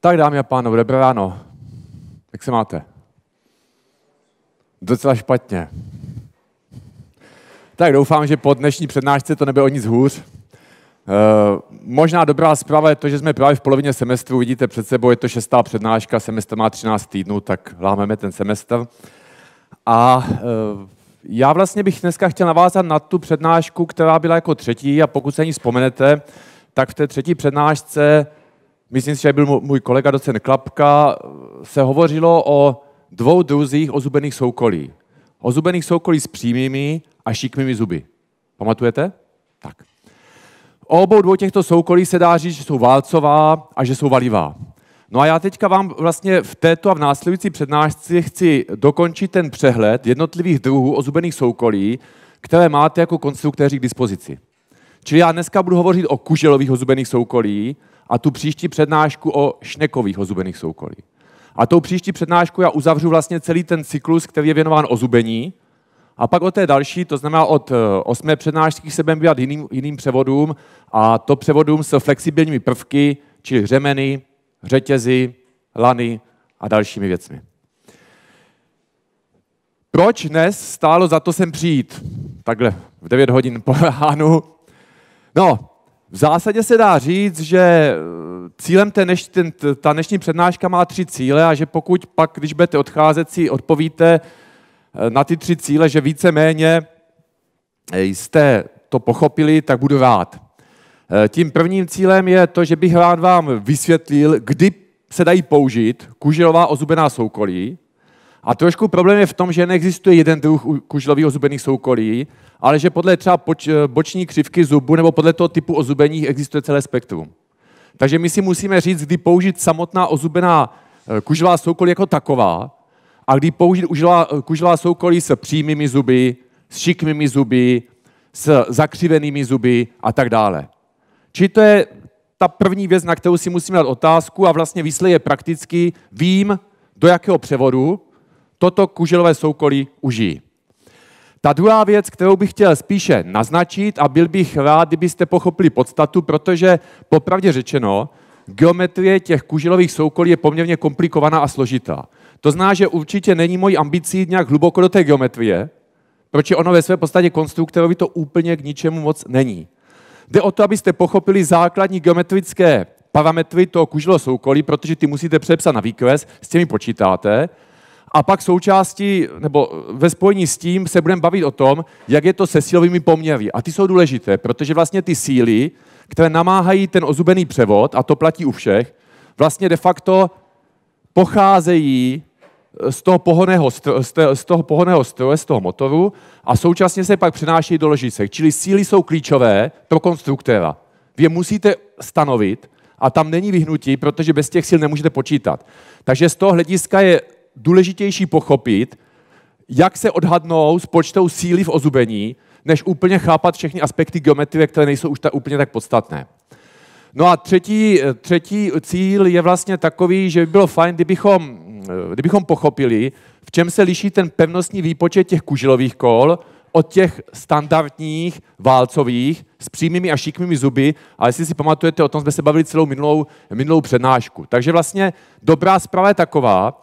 Tak dámy a pánové, dobré ráno. Jak se máte? Docela špatně. Tak doufám, že po dnešní přednášce to nebylo nic hůř. E, možná dobrá zpráva je to, že jsme právě v polovině semestru, vidíte před sebou, je to šestá přednáška, semestr má 13 týdnů, tak lámeme ten semestr. A e, já vlastně bych dneska chtěl navázat na tu přednášku, která byla jako třetí a pokud se ní vzpomenete, tak v té třetí přednášce myslím si, že byl můj kolega docen Klapka, eh, se hovořilo o dvou druzích ozubených soukolí. Ozubených soukolí s přímými a šikmými zuby. Pamatujete? Tak. O obou dvou těchto soukolí se dá říct, že jsou válcová a že jsou valivá. No a já teďka vám vlastně v této a v následující přednášce chci dokončit ten přehled jednotlivých druhů ozubených soukolí, které máte jako konstruktéři k dispozici. Čili já dneska budu hovořit o kuželových ozubených soukolí, a tu příští přednášku o šnekových ozubených soukolí. A tou příští přednášku já uzavřu vlastně celý ten cyklus, který je věnován ozubení. A pak o té další, to znamená od eh, osmé přednášky se budeme věnovat jiným, jiným převodům a to převodům s flexibilními prvky, čili řemeny, řetězy, lany a dalšími věcmi. Proč dnes stálo za to sem přijít? Takhle v 9 hodin po ránu. No, v zásadě se dá říct, že eh, cílem té dneš, ten, ta dnešní přednáška má tři cíle a že pokud pak, když budete odcházet, si odpovíte eh, na ty tři cíle, že víceméně eh, jste to pochopili, tak budu rád. Tím prvním cílem je to, že bych rád vám vysvětlil, kdy se dají použít kužilová ozubená soukolí, a trošku problém je v tom, že neexistuje jeden druh kuželových ozubených soukolí, ale že podle třeba poč, eh, boční křivky zubu nebo podle toho typu ozubení existuje celé spektrum. Takže my si musíme říct, kdy použít samotná ozubená eh, kuželová soukolí jako taková a kdy použít kuželová eh, soukolí s přímými zuby, s šikmými zuby, s zakřivenými zuby a tak dále. Či to je ta první věc, na kterou si musíme dát otázku a vlastně výsledek je prakticky, vím, do jakého převodu toto kuželové soukolí užijí. Ta druhá věc, kterou bych chtěl spíše naznačit a byl bych rád, kdybyste pochopili podstatu, protože popravdě řečeno, geometrie těch kuželových soukolí je poměrně komplikovaná a složitá. To zná, že určitě není mojí ambicí nějak hluboko do té geometrie, protože ono ve své podstatě konstruktorovi to úplně k ničemu moc není. Jde o to, abyste pochopili základní geometrické parametry toho kužilo soukolí, protože ty musíte přepsat na výkres, s těmi počítáte a pak součástí, nebo eh, ve spojení s tím se budeme bavit o tom, jak je to se sílovými poměry. A ty jsou důležité, protože vlastně ty síly, které namáhají ten ozubený převod, a to platí u všech, vlastně de facto pocházejí eh, z toho pohoného, z toho pohoného stroje, z toho motoru a současně se pak přenášejí do ložice. Čili síly jsou klíčové pro konstruktéra. Vy je musíte stanovit a tam není vyhnutí, protože bez těch sil nemůžete počítat. Takže z toho hlediska je důležitější pochopit, jak se odhadnou s počtou síly v ozubení, než úplně chápat všechny aspekty geometrie, které nejsou už ta, úplně tak podstatné. No a třetí, třetí cíl je vlastně takový, že by bylo fajn, kdybychom, kdybychom pochopili, v čem se liší ten pevnostní výpočet těch kužilových kol od těch standardních válcových s přímými a šikmými zuby. A jestli si pamatujete, o tom jsme se bavili celou minulou, minulou přednášku. Takže vlastně dobrá zpráva je taková,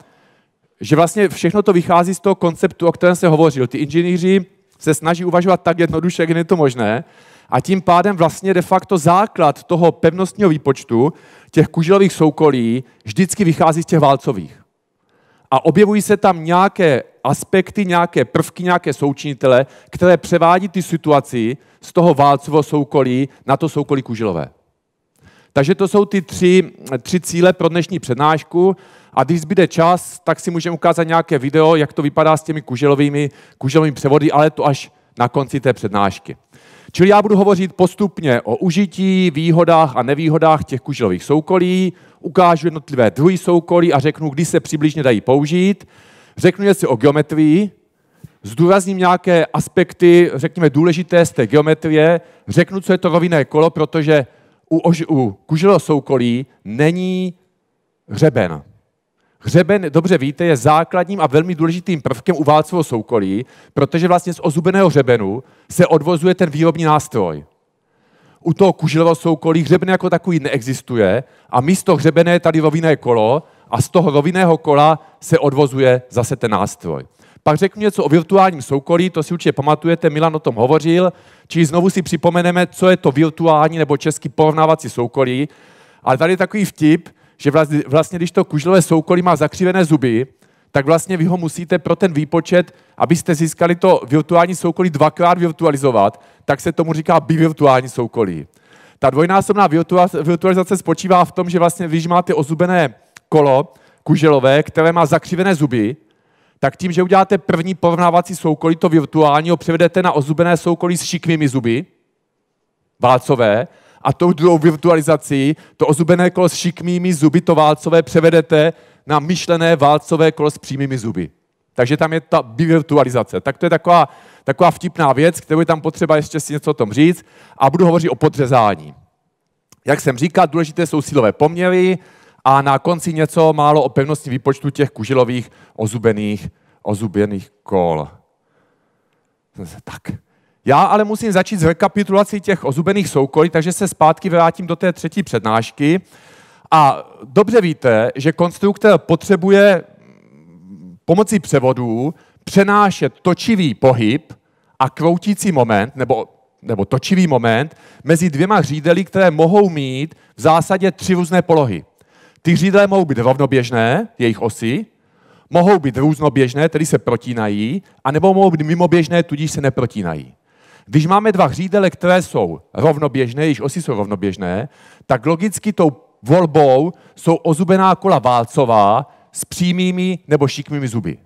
že vlastně všechno to vychází z toho konceptu, o kterém se hovořil. Ty inženýři se snaží uvažovat tak jednoduše, jak je to možné, a tím pádem vlastně de facto základ toho pevnostního výpočtu těch kuželových soukolí vždycky vychází z těch válcových. A objevují se tam nějaké aspekty, nějaké prvky, nějaké součinitele, které převádí ty situaci z toho válcového soukolí na to soukolí kuželové. Takže to jsou ty tři, tři cíle pro dnešní přednášku a když zbyde čas, tak si můžeme ukázat nějaké video, jak to vypadá s těmi kuželovými, kuželovými převody, ale to až na konci té přednášky. Čili já budu hovořit postupně o užití, výhodách a nevýhodách těch kuželových soukolí, ukážu jednotlivé druhy soukolí a řeknu, kdy se přibližně dají použít, řeknu něco o geometrii, zdůrazním nějaké aspekty, řekněme, důležité z té geometrie, řeknu, co je to rovinné kolo, protože u, u kuželového soukolí není hřeben. Hřeben, dobře víte, je základním a velmi důležitým prvkem u válcového soukolí, protože vlastně z ozubeného hřebenu se odvozuje ten výrobní nástroj. U toho kužilového soukolí hřeben jako takový neexistuje a místo hřebene je tady rovinné kolo a z toho rovinného kola se odvozuje zase ten nástroj. Pak řeknu něco o virtuálním soukolí, to si určitě pamatujete, Milan o tom hovořil, či znovu si připomeneme, co je to virtuální nebo český porovnávací soukolí. Ale tady je takový vtip, že vlastně, když to kužlové soukolí má zakřivené zuby, tak vlastně vy ho musíte pro ten výpočet, abyste získali to virtuální soukolí dvakrát virtualizovat, tak se tomu říká bivirtuální soukolí. Ta dvojnásobná virtualizace spočívá v tom, že vlastně když máte ozubené kolo kuželové, které má zakřivené zuby, tak tím, že uděláte první porovnávací soukolí, to virtuální, ho převedete na ozubené soukolí s šikmými zuby, válcové, a tou druhou virtualizací to ozubené kolo s šikmými zuby, to válcové, převedete na myšlené válcové kolo s přímými zuby. Takže tam je ta virtualizace. Tak to je taková, taková vtipná věc, kterou je tam potřeba ještě si něco o tom říct. A budu hovořit o podřezání. Jak jsem říkal, důležité jsou silové poměry a na konci něco málo o pevnosti výpočtu těch kužilových ozubených, ozubených kol. Tak, já ale musím začít s rekapitulací těch ozubených soukolí, takže se zpátky vrátím do té třetí přednášky. A dobře víte, že konstruktor potřebuje pomocí převodů přenášet točivý pohyb a kroutící moment, nebo, nebo točivý moment, mezi dvěma řídely, které mohou mít v zásadě tři různé polohy. Ty řídle mohou být rovnoběžné, jejich osy, mohou být různoběžné, tedy se protínají, anebo mohou být mimoběžné, tudíž se neprotínají. Když máme dva hřídele, které jsou rovnoběžné, již osy jsou rovnoběžné, tak logicky tou volbou jsou ozubená kola válcová s přímými nebo šikmými zuby.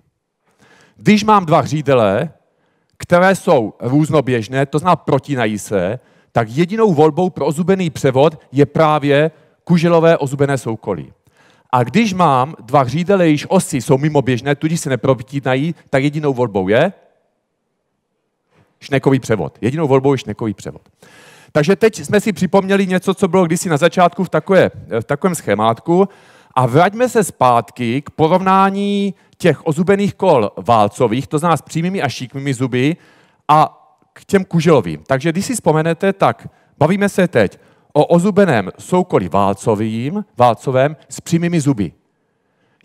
Když mám dva hřídele, které jsou různoběžné, to znamená protínají se, tak jedinou volbou pro ozubený převod je právě kuželové ozubené soukolí. A když mám dva hřídele, již osy jsou mimoběžné, tudíž se neprotínají, tak jedinou volbou je šnekový převod. Jedinou volbou je šnekový převod. Takže teď jsme si připomněli něco, co bylo kdysi na začátku v, takové, v takovém schémátku a vraťme se zpátky k porovnání těch ozubených kol válcových, to znamená s přímými a šikmými zuby a k těm kuželovým. Takže když si vzpomenete, tak bavíme se teď o ozubeném soukolí válcovým, válcovém s přímými zuby.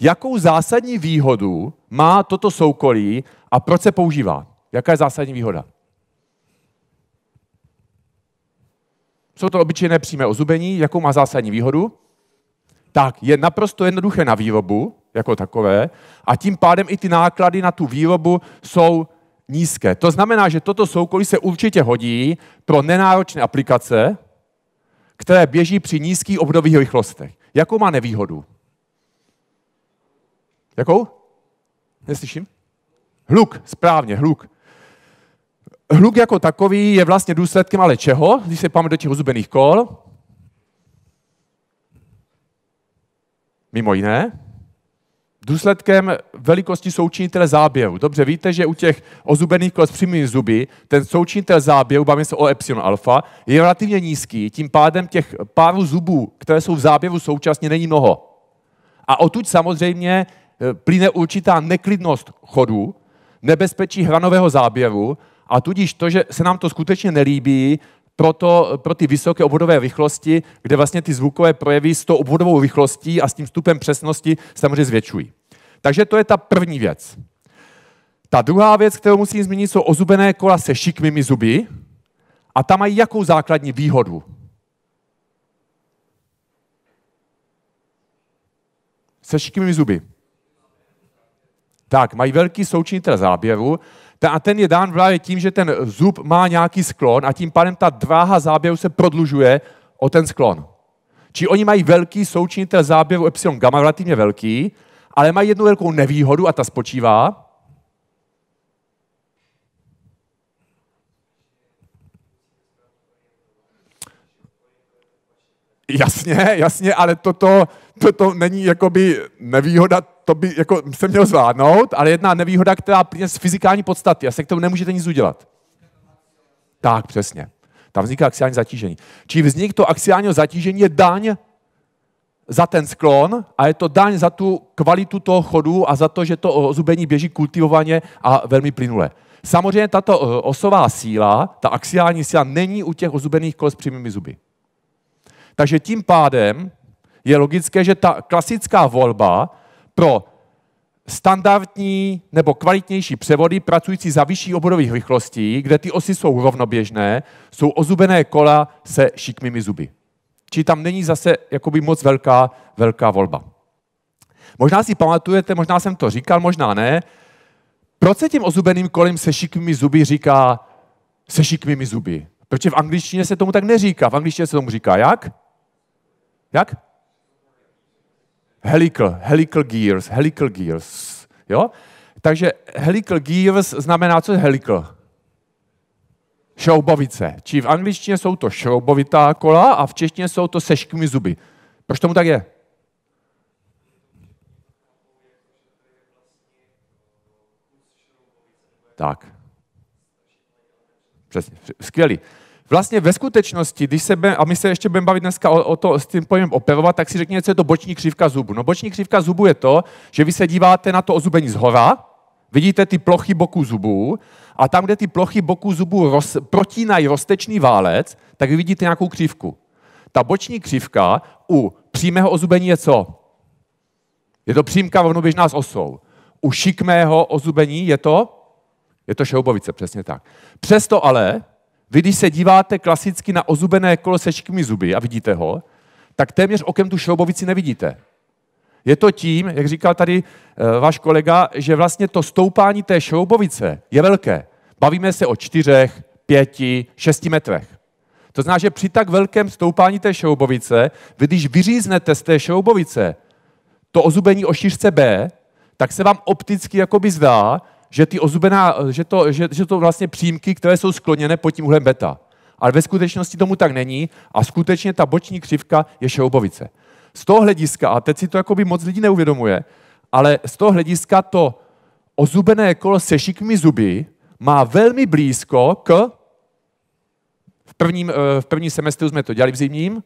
Jakou zásadní výhodu má toto soukolí a proč se používá? Jaká je zásadní výhoda? Jsou to obyčejné přímé ozubení, jakou má zásadní výhodu? Tak je naprosto jednoduché na výrobu, jako takové, a tím pádem i ty náklady na tu výrobu jsou nízké. To znamená, že toto soukolí se určitě hodí pro nenáročné aplikace, které běží při nízkých obdobích rychlostech. Jakou má nevýhodu? Jakou? Neslyším? Hluk, správně, hluk hluk jako takový je vlastně důsledkem ale čeho, když se pamatujeme do těch ozubených kol? Mimo jiné, důsledkem velikosti součinitele záběhu. Dobře, víte, že u těch ozubených kol s přímými zuby ten součinitel záběhu, bavíme se o epsilon alfa, je relativně nízký, tím pádem těch párů zubů, které jsou v záběhu současně, není mnoho. A odtud samozřejmě e, plyne určitá neklidnost chodu, nebezpečí hranového záběru a tudíž to, že se nám to skutečně nelíbí, proto, pro ty vysoké obvodové rychlosti, kde vlastně ty zvukové projevy s tou obvodovou rychlostí a s tím stupem přesnosti samozřejmě zvětšují. Takže to je ta první věc. Ta druhá věc, kterou musím zmínit, jsou ozubené kola se šikmými zuby a tam mají jakou základní výhodu? Se šikmými zuby. Tak, mají velký součinitel záběru, a ten je dán právě tím, že ten zub má nějaký sklon a tím pádem ta dráha záběru se prodlužuje o ten sklon. Či oni mají velký součinitel záběru epsilon gamma, relativně velký, ale mají jednu velkou nevýhodu a ta spočívá, Jasně, jasně, ale toto, toto není jakoby nevýhoda, to by jako se měl zvládnout, ale jedna nevýhoda, která plyne z fyzikální podstaty a se k tomu nemůžete nic udělat. Tak, přesně. Tam vzniká axiální zatížení. Či vznik to axiálního zatížení je daň za ten sklon a je to daň za tu kvalitu toho chodu a za to, že to ozubení běží kultivovaně a velmi plynule. Samozřejmě tato e, osová síla, ta axiální síla, není u těch ozubených kol s přímými zuby. Takže tím pádem je logické, že ta klasická volba pro standardní nebo kvalitnější převody pracující za vyšší obodových rychlostí, kde ty osy jsou rovnoběžné, jsou ozubené kola se šikmými zuby. Či tam není zase jakoby moc velká, velká volba. Možná si pamatujete, možná jsem to říkal, možná ne, proč se tím ozubeným kolem se šikmými zuby říká se šikmými zuby? Protože v angličtině se tomu tak neříká. V angličtině se tomu říká jak? Jak? Helical, helical gears, helical gears. Jo? Takže helical gears znamená, co je helical? Šroubovice. Či v angličtině jsou to šroubovitá kola a v češtině jsou to seškými zuby. Proč tomu tak je? Tak. Přesně. Skvělý. Vlastně ve skutečnosti, když se, bude, a my se ještě budeme bavit dneska o, o to, s tím pojmem operovat, tak si řekněme, co je to boční křivka zubu. No boční křivka zubu je to, že vy se díváte na to ozubení z hora, vidíte ty plochy boků zubů a tam, kde ty plochy boků zubů roz, protínají roztečný válec, tak vy vidíte nějakou křivku. Ta boční křivka u přímého ozubení je co? Je to přímka rovnoběžná s osou. U šikmého ozubení je to? Je to šoubovice, přesně tak. Přesto ale vy, když se díváte klasicky na ozubené kolo se zuby a vidíte ho, tak téměř okem tu šroubovici nevidíte. Je to tím, jak říkal tady e, váš kolega, že vlastně to stoupání té šroubovice je velké. Bavíme se o čtyřech, pěti, šesti metrech. To znamená, že při tak velkém stoupání té šroubovice, vy když vyříznete z té šroubovice to ozubení o šířce B, tak se vám opticky jakoby zdá, že, ty ozubená, že, to, že, že to vlastně přímky, které jsou skloněné pod tím úhlem beta. Ale ve skutečnosti tomu tak není a skutečně ta boční křivka je šoubovice. Z toho hlediska, a teď si to jakoby moc lidí neuvědomuje, ale z toho hlediska to ozubené kolo se šikmi zuby má velmi blízko k... V prvním, eh, v prvním semestru jsme to dělali v zimním.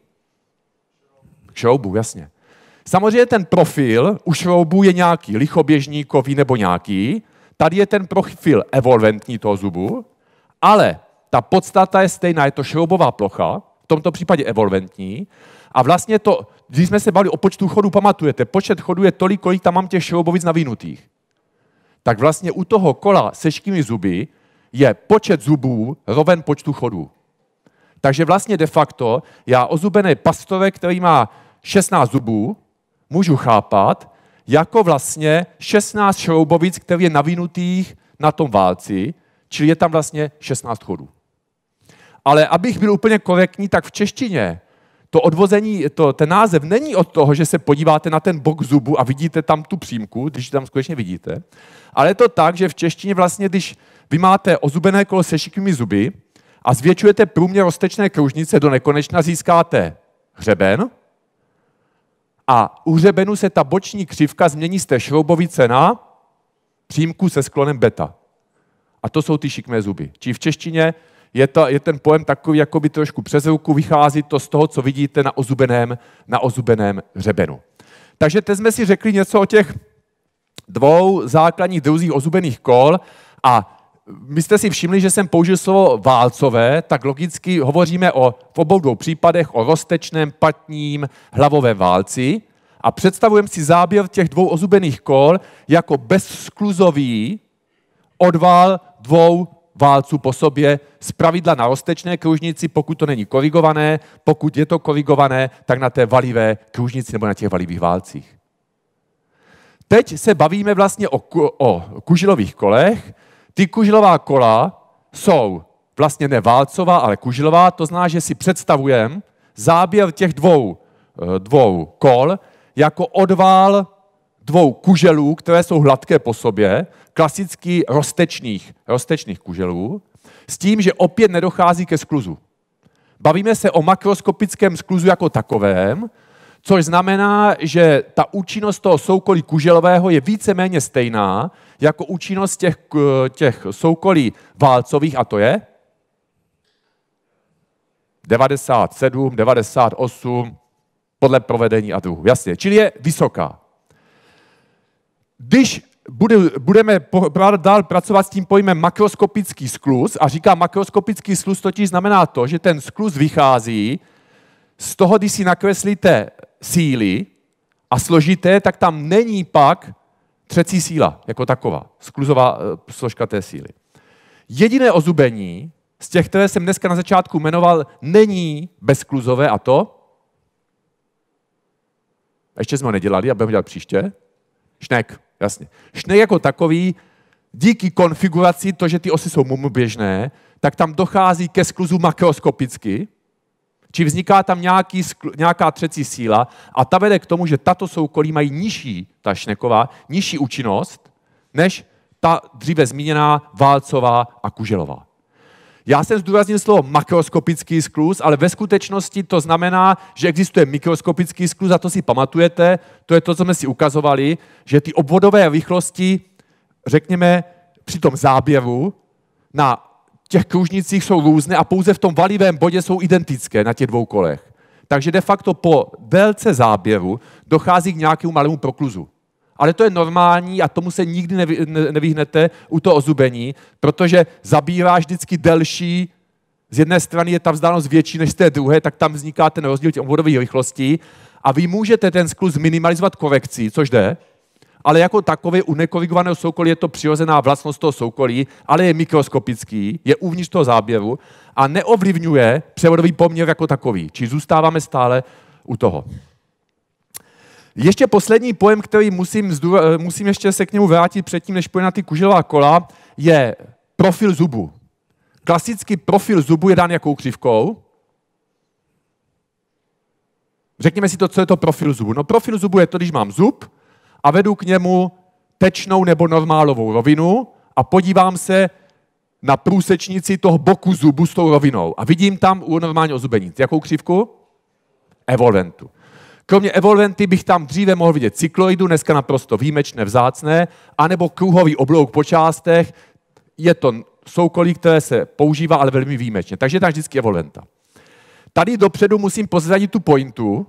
K šoubu, jasně. Samozřejmě ten profil u šroubu je nějaký lichoběžníkový nebo nějaký, Tady je ten profil evolventní toho zubu, ale ta podstata je stejná, je to šroubová plocha, v tomto případě evolventní. A vlastně to, když jsme se bavili o počtu chodů, pamatujete, počet chodů je tolik, kolik tam mám těch šroubovic navinutých. Tak vlastně u toho kola se škými zuby je počet zubů roven počtu chodů. Takže vlastně de facto já ozubený pastorek, který má 16 zubů, můžu chápat jako vlastně 16 šroubovic, který je navinutých na tom válci, čili je tam vlastně 16 chodů. Ale abych byl úplně korektní, tak v češtině to odvození, to, ten název není od toho, že se podíváte na ten bok zubu a vidíte tam tu přímku, když tam skutečně vidíte, ale je to tak, že v češtině vlastně, když vy máte ozubené kolo se šikmými zuby a zvětšujete průměr roztečné kružnice do nekonečna, získáte hřeben, a u hřebenu se ta boční křivka změní z té šroubovice na přímku se sklonem beta. A to jsou ty šikmé zuby. Či v češtině je, to, je ten pojem takový jako by trošku přes ruku, vychází to z toho, co vidíte na ozubeném, na ozubeném hřebenu. Takže teď jsme si řekli něco o těch dvou základních druzích ozubených kol a my jste si všimli, že jsem použil slovo válcové, tak logicky hovoříme o, v obou dvou případech o roztečném, patním, hlavové válci a představujeme si záběr těch dvou ozubených kol jako bezskluzový odval dvou válců po sobě, z pravidla na roztečné kružnici, pokud to není korigované, pokud je to korigované, tak na té valivé kružnici nebo na těch valivých válcích. Teď se bavíme vlastně o, o kužilových kolech, ty kužilová kola jsou vlastně ne válcová, ale kužilová, to znamená, že si představujeme záběr těch dvou, eh, dvou kol jako odvál dvou kuželů, které jsou hladké po sobě, klasický roztečných, roztečných kuželů, s tím, že opět nedochází ke skluzu. Bavíme se o makroskopickém skluzu jako takovém, což znamená, že ta účinnost toho soukolí kuželového je víceméně stejná jako účinnost těch, těch soukolí válcových, a to je 97, 98, podle provedení a druhu. Jasně, čili je vysoká. Když budeme dál pracovat s tím pojmem makroskopický sklus, a říká makroskopický sklus totiž znamená to, že ten sklus vychází z toho, když si nakreslíte síly a složíte, tak tam není pak třecí síla jako taková, skluzová eh, složka té síly. Jediné ozubení z těch, které jsem dneska na začátku jmenoval, není bezkluzové a to? Ještě jsme ho nedělali abychom budeme ho příště. Šnek, jasně. Šnek jako takový, díky konfiguraci, to, že ty osy jsou běžné, tak tam dochází ke skluzu makroskopicky, či vzniká tam nějaký, nějaká třecí síla a ta vede k tomu, že tato soukolí mají nižší, ta šneková, nižší účinnost, než ta dříve zmíněná Válcová a Kuželová. Já jsem zdůraznil slovo makroskopický skluz, ale ve skutečnosti to znamená, že existuje mikroskopický skluz a to si pamatujete, to je to, co jsme si ukazovali, že ty obvodové rychlosti, řekněme, při tom záběru na těch kružnicích jsou různé a pouze v tom valivém bodě jsou identické na těch dvou kolech. Takže de facto po délce záběru dochází k nějakému malému prokluzu. Ale to je normální a tomu se nikdy nevyhnete u toho ozubení, protože zabíráš vždycky delší, z jedné strany je ta vzdálenost větší než z té druhé, tak tam vzniká ten rozdíl těch obvodových rychlostí a vy můžete ten skluz minimalizovat korekcí, což jde, ale jako takový u nekorigovaného soukolí je to přirozená vlastnost toho soukolí, ale je mikroskopický, je uvnitř toho záběru a neovlivňuje převodový poměr jako takový. Či zůstáváme stále u toho. Ještě poslední pojem, který musím, eh, musím ještě se k němu vrátit předtím, než půjde na ty kuželová kola, je profil zubu. Klasický profil zubu je dán jakou křivkou? Řekněme si to, co je to profil zubu. No profil zubu je to, když mám zub, a vedu k němu tečnou nebo normálovou rovinu a podívám se na průsečnici toho boku zubu s tou rovinou. A vidím tam u normálního zubení, Jakou křivku? Evolventu. Kromě evolventy bych tam dříve mohl vidět cykloidu, dneska naprosto výjimečné, vzácné, anebo kruhový oblouk po částech. Je to soukolí, které se používá, ale velmi výjimečně. Takže je tam vždycky evolventa. Tady dopředu musím pozradit tu pointu,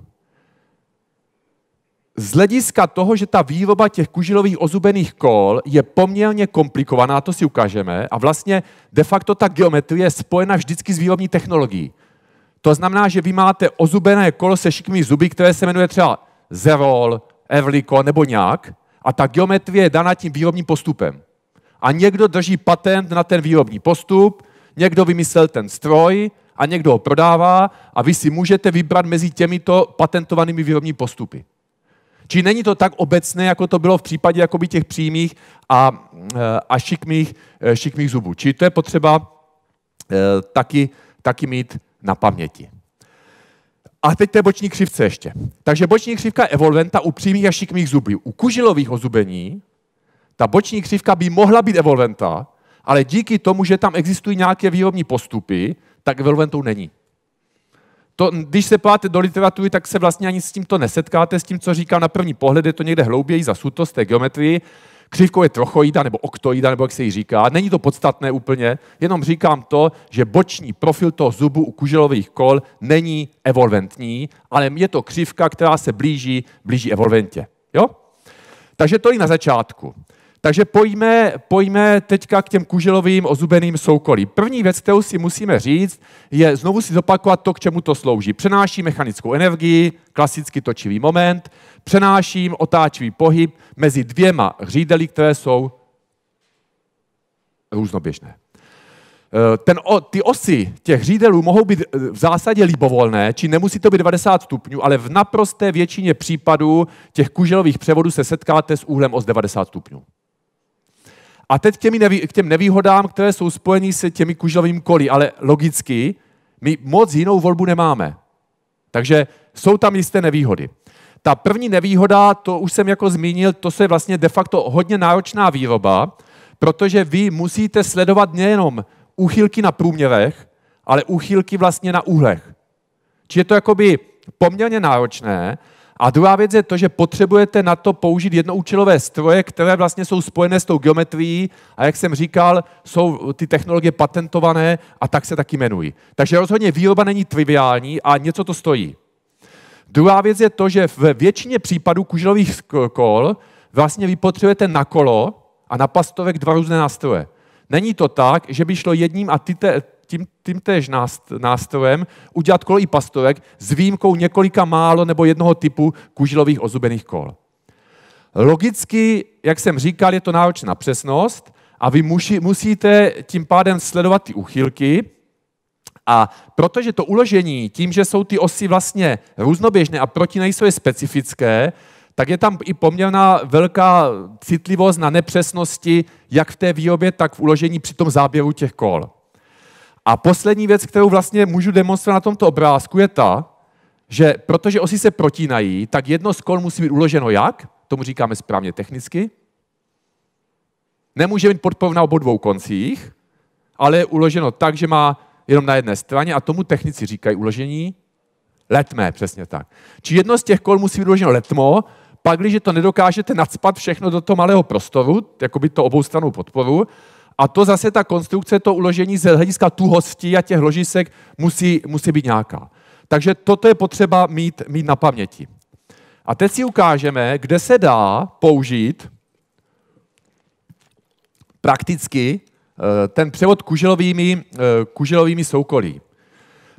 z hlediska toho, že ta výroba těch kužilových ozubených kol je poměrně komplikovaná, to si ukážeme, a vlastně de facto ta geometrie je spojena vždycky s výrobní technologií. To znamená, že vy máte ozubené kolo se šikmými zuby, které se jmenuje třeba Zerol, Evliko nebo nějak, a ta geometrie je daná tím výrobním postupem. A někdo drží patent na ten výrobní postup, někdo vymyslel ten stroj a někdo ho prodává a vy si můžete vybrat mezi těmito patentovanými výrobní postupy. Či není to tak obecné, jako to bylo v případě jakoby těch přímých a, eh, a šikmých, eh, šikmých zubů. Či to je potřeba eh, taky, taky mít na paměti. A teď té boční křivce ještě. Takže boční křivka evolventa u přímých a šikmých zubů. U kužilových ozubení ta boční křivka by mohla být evolventa, ale díky tomu, že tam existují nějaké výrobní postupy, tak evolventou není. To, když se pláte do literatury, tak se vlastně ani s tímto nesetkáte, s tím, co říkám na první pohled, je to někde hlouběji sutost té geometrii. Křivkou je trochoida nebo oktoida, nebo jak se jí říká. Není to podstatné úplně, jenom říkám to, že boční profil toho zubu u kuželových kol není evolventní, ale je to křivka, která se blíží, blíží evolventě. Jo? Takže to i na začátku. Takže pojďme, pojďme teďka k těm kuželovým ozubeným soukolí. První věc, kterou si musíme říct, je znovu si zopakovat to, k čemu to slouží. Přenáší mechanickou energii, klasicky točivý moment, přenáším otáčivý pohyb mezi dvěma řídely, které jsou různoběžné. Eh, ten, ty osy těch řídelů mohou být eh, v zásadě libovolné, či nemusí to být 90 stupňů, ale v naprosté většině případů těch kuželových převodů se setkáte s úhlem os 90 stupňů. A teď k, těmi nevý, k těm nevýhodám, které jsou spojeny se těmi kuželovými kolí, ale logicky, my moc jinou volbu nemáme. Takže jsou tam jisté nevýhody. Ta první nevýhoda, to už jsem jako zmínil, to je vlastně de facto hodně náročná výroba, protože vy musíte sledovat nejenom úchylky na průměrech, ale úchylky vlastně na úhlech. Či je to jakoby poměrně náročné a druhá věc je to, že potřebujete na to použít jednoúčelové stroje, které vlastně jsou spojené s tou geometrií a jak jsem říkal, jsou ty technologie patentované a tak se taky jmenují. Takže rozhodně výroba není triviální a něco to stojí. Druhá věc je to, že ve většině případů kuželových kol vlastně vy potřebujete na kolo a na pastovek dva různé nástroje. Není to tak, že by šlo jedním a ty, te, tím, tím též nástrojem udělat i pastovek s výjimkou několika málo nebo jednoho typu kužilových ozubených kol. Logicky, jak jsem říkal, je to náročná na přesnost a vy muši, musíte tím pádem sledovat ty uchylky, a protože to uložení, tím, že jsou ty osy vlastně různoběžné a protinají své je specifické, tak je tam i poměrná velká citlivost na nepřesnosti, jak v té výrobě, tak v uložení při tom záběru těch kol. A poslední věc, kterou vlastně můžu demonstrovat na tomto obrázku, je ta, že protože osy se protínají, tak jedno z kol musí být uloženo jak? Tomu říkáme správně technicky. Nemůže být podporu na obou dvou koncích, ale je uloženo tak, že má jenom na jedné straně a tomu technici říkají uložení letmé, přesně tak. Či jedno z těch kol musí být uloženo letmo, pak, když to nedokážete nadspat všechno do toho malého prostoru, jako by to obou stranu podporu, a to zase ta konstrukce, to uložení z hlediska tuhosti a těch ložisek musí, musí být nějaká. Takže toto je potřeba mít, mít na paměti. A teď si ukážeme, kde se dá použít prakticky eh, ten převod kuželovými, eh, kuželovými soukolí.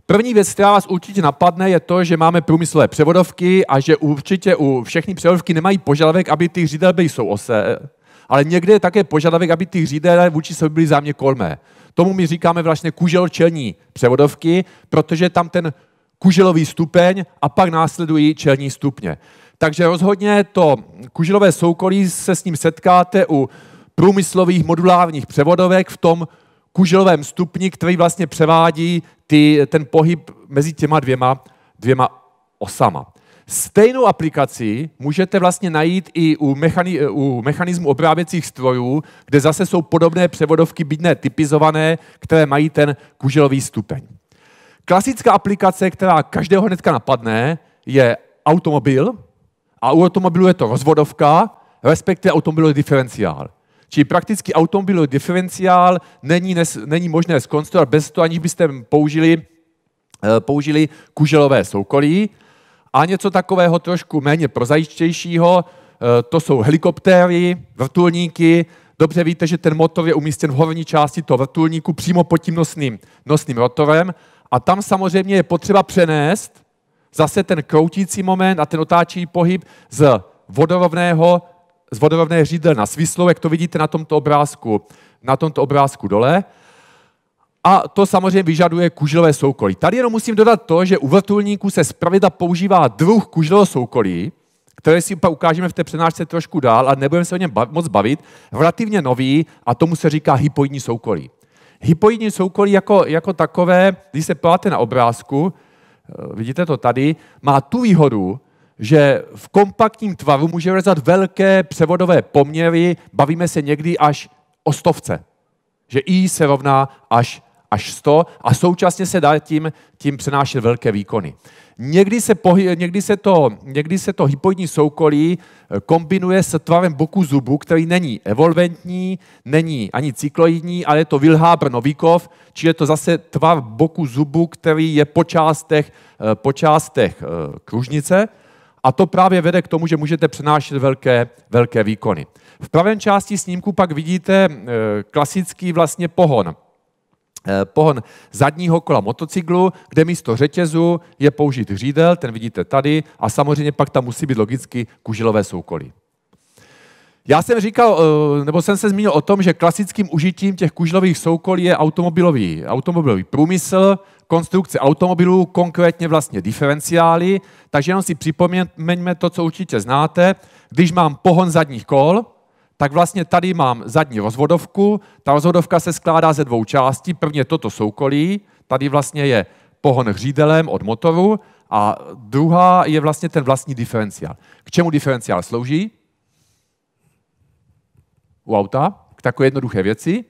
První věc, která vás určitě napadne, je to, že máme průmyslové převodovky a že určitě u všechny převodovky nemají požadavek, aby ty řídelby jsou souose, ale někde je také požadavek, aby ty řídele vůči sobě byly zájemně kolmé. Tomu my říkáme vlastně kuželčelní převodovky, protože tam ten kuželový stupeň a pak následují čelní stupně. Takže rozhodně to kuželové soukolí se s ním setkáte u průmyslových modulárních převodovek v tom kuželovém stupni, který vlastně převádí ty, ten pohyb mezi těma dvěma, dvěma osama. Stejnou aplikaci můžete vlastně najít i u, mechani- u mechanismu obráběcích strojů, kde zase jsou podobné převodovky, bydné typizované, které mají ten kuželový stupeň. Klasická aplikace, která každého hnedka napadne, je automobil, a u automobilu je to rozvodovka, respektive automobilový diferenciál. Čili prakticky automobilový diferenciál není, nes, není možné skonstruovat bez toho, aniž byste použili, eh, použili kuželové soukolí. A něco takového trošku méně prozajištějšího, eh, to jsou helikoptéry, vrtulníky. Dobře víte, že ten motor je umístěn v horní části toho vrtulníku přímo pod tím nosným, nosným rotorem a tam samozřejmě je potřeba přenést zase ten kroutící moment a ten otáčivý pohyb z vodorovného z vodorovné řídle na svislou, jak to vidíte na tomto obrázku, na tomto obrázku dole a to samozřejmě vyžaduje kuželové soukolí. Tady jenom musím dodat to, že u vrtulníků se zpravidla používá druh kuželového soukolí, které si ukážeme v té přednášce trošku dál a nebudeme se o něm moc bavit, relativně nový a tomu se říká hypoidní soukolí. Hypoidní soukolí jako, jako takové, když se pláte na obrázku, eh, vidíte to tady, má tu výhodu, že v kompaktním tvaru může rezat velké převodové poměry, bavíme se někdy až o stovce. Že I se rovná až až 100 a současně se dá tím, tím přenášet velké výkony. Někdy se, pohy, někdy se, to, někdy se to hypoidní soukolí eh, kombinuje s tvarem boku zubu, který není evolventní, není ani cykloidní, ale je to Wilhaber Novikov, či je to zase tvar boku zubu, který je po částech, eh, po částech eh, kružnice, a to právě vede k tomu, že můžete přenášet velké, velké výkony. V pravém části snímku pak vidíte klasický vlastně pohon Eh, pohon zadního kola motocyklu, kde místo řetězu je použít hřídel, ten vidíte tady, a samozřejmě pak tam musí být logicky kužilové soukolí. Já jsem říkal, eh, nebo jsem se zmínil o tom, že klasickým užitím těch kužlových soukolí je automobilový, automobilový průmysl, konstrukce automobilů, konkrétně vlastně diferenciály, takže jenom si připomeňme to, co určitě znáte. Když mám pohon zadních kol, tak vlastně tady mám zadní rozvodovku. Ta rozvodovka se skládá ze dvou částí. Prvně toto soukolí, tady vlastně je pohon hřídelem od motoru a druhá je vlastně ten vlastní diferenciál. K čemu diferenciál slouží? U auta? K takové jednoduché věci,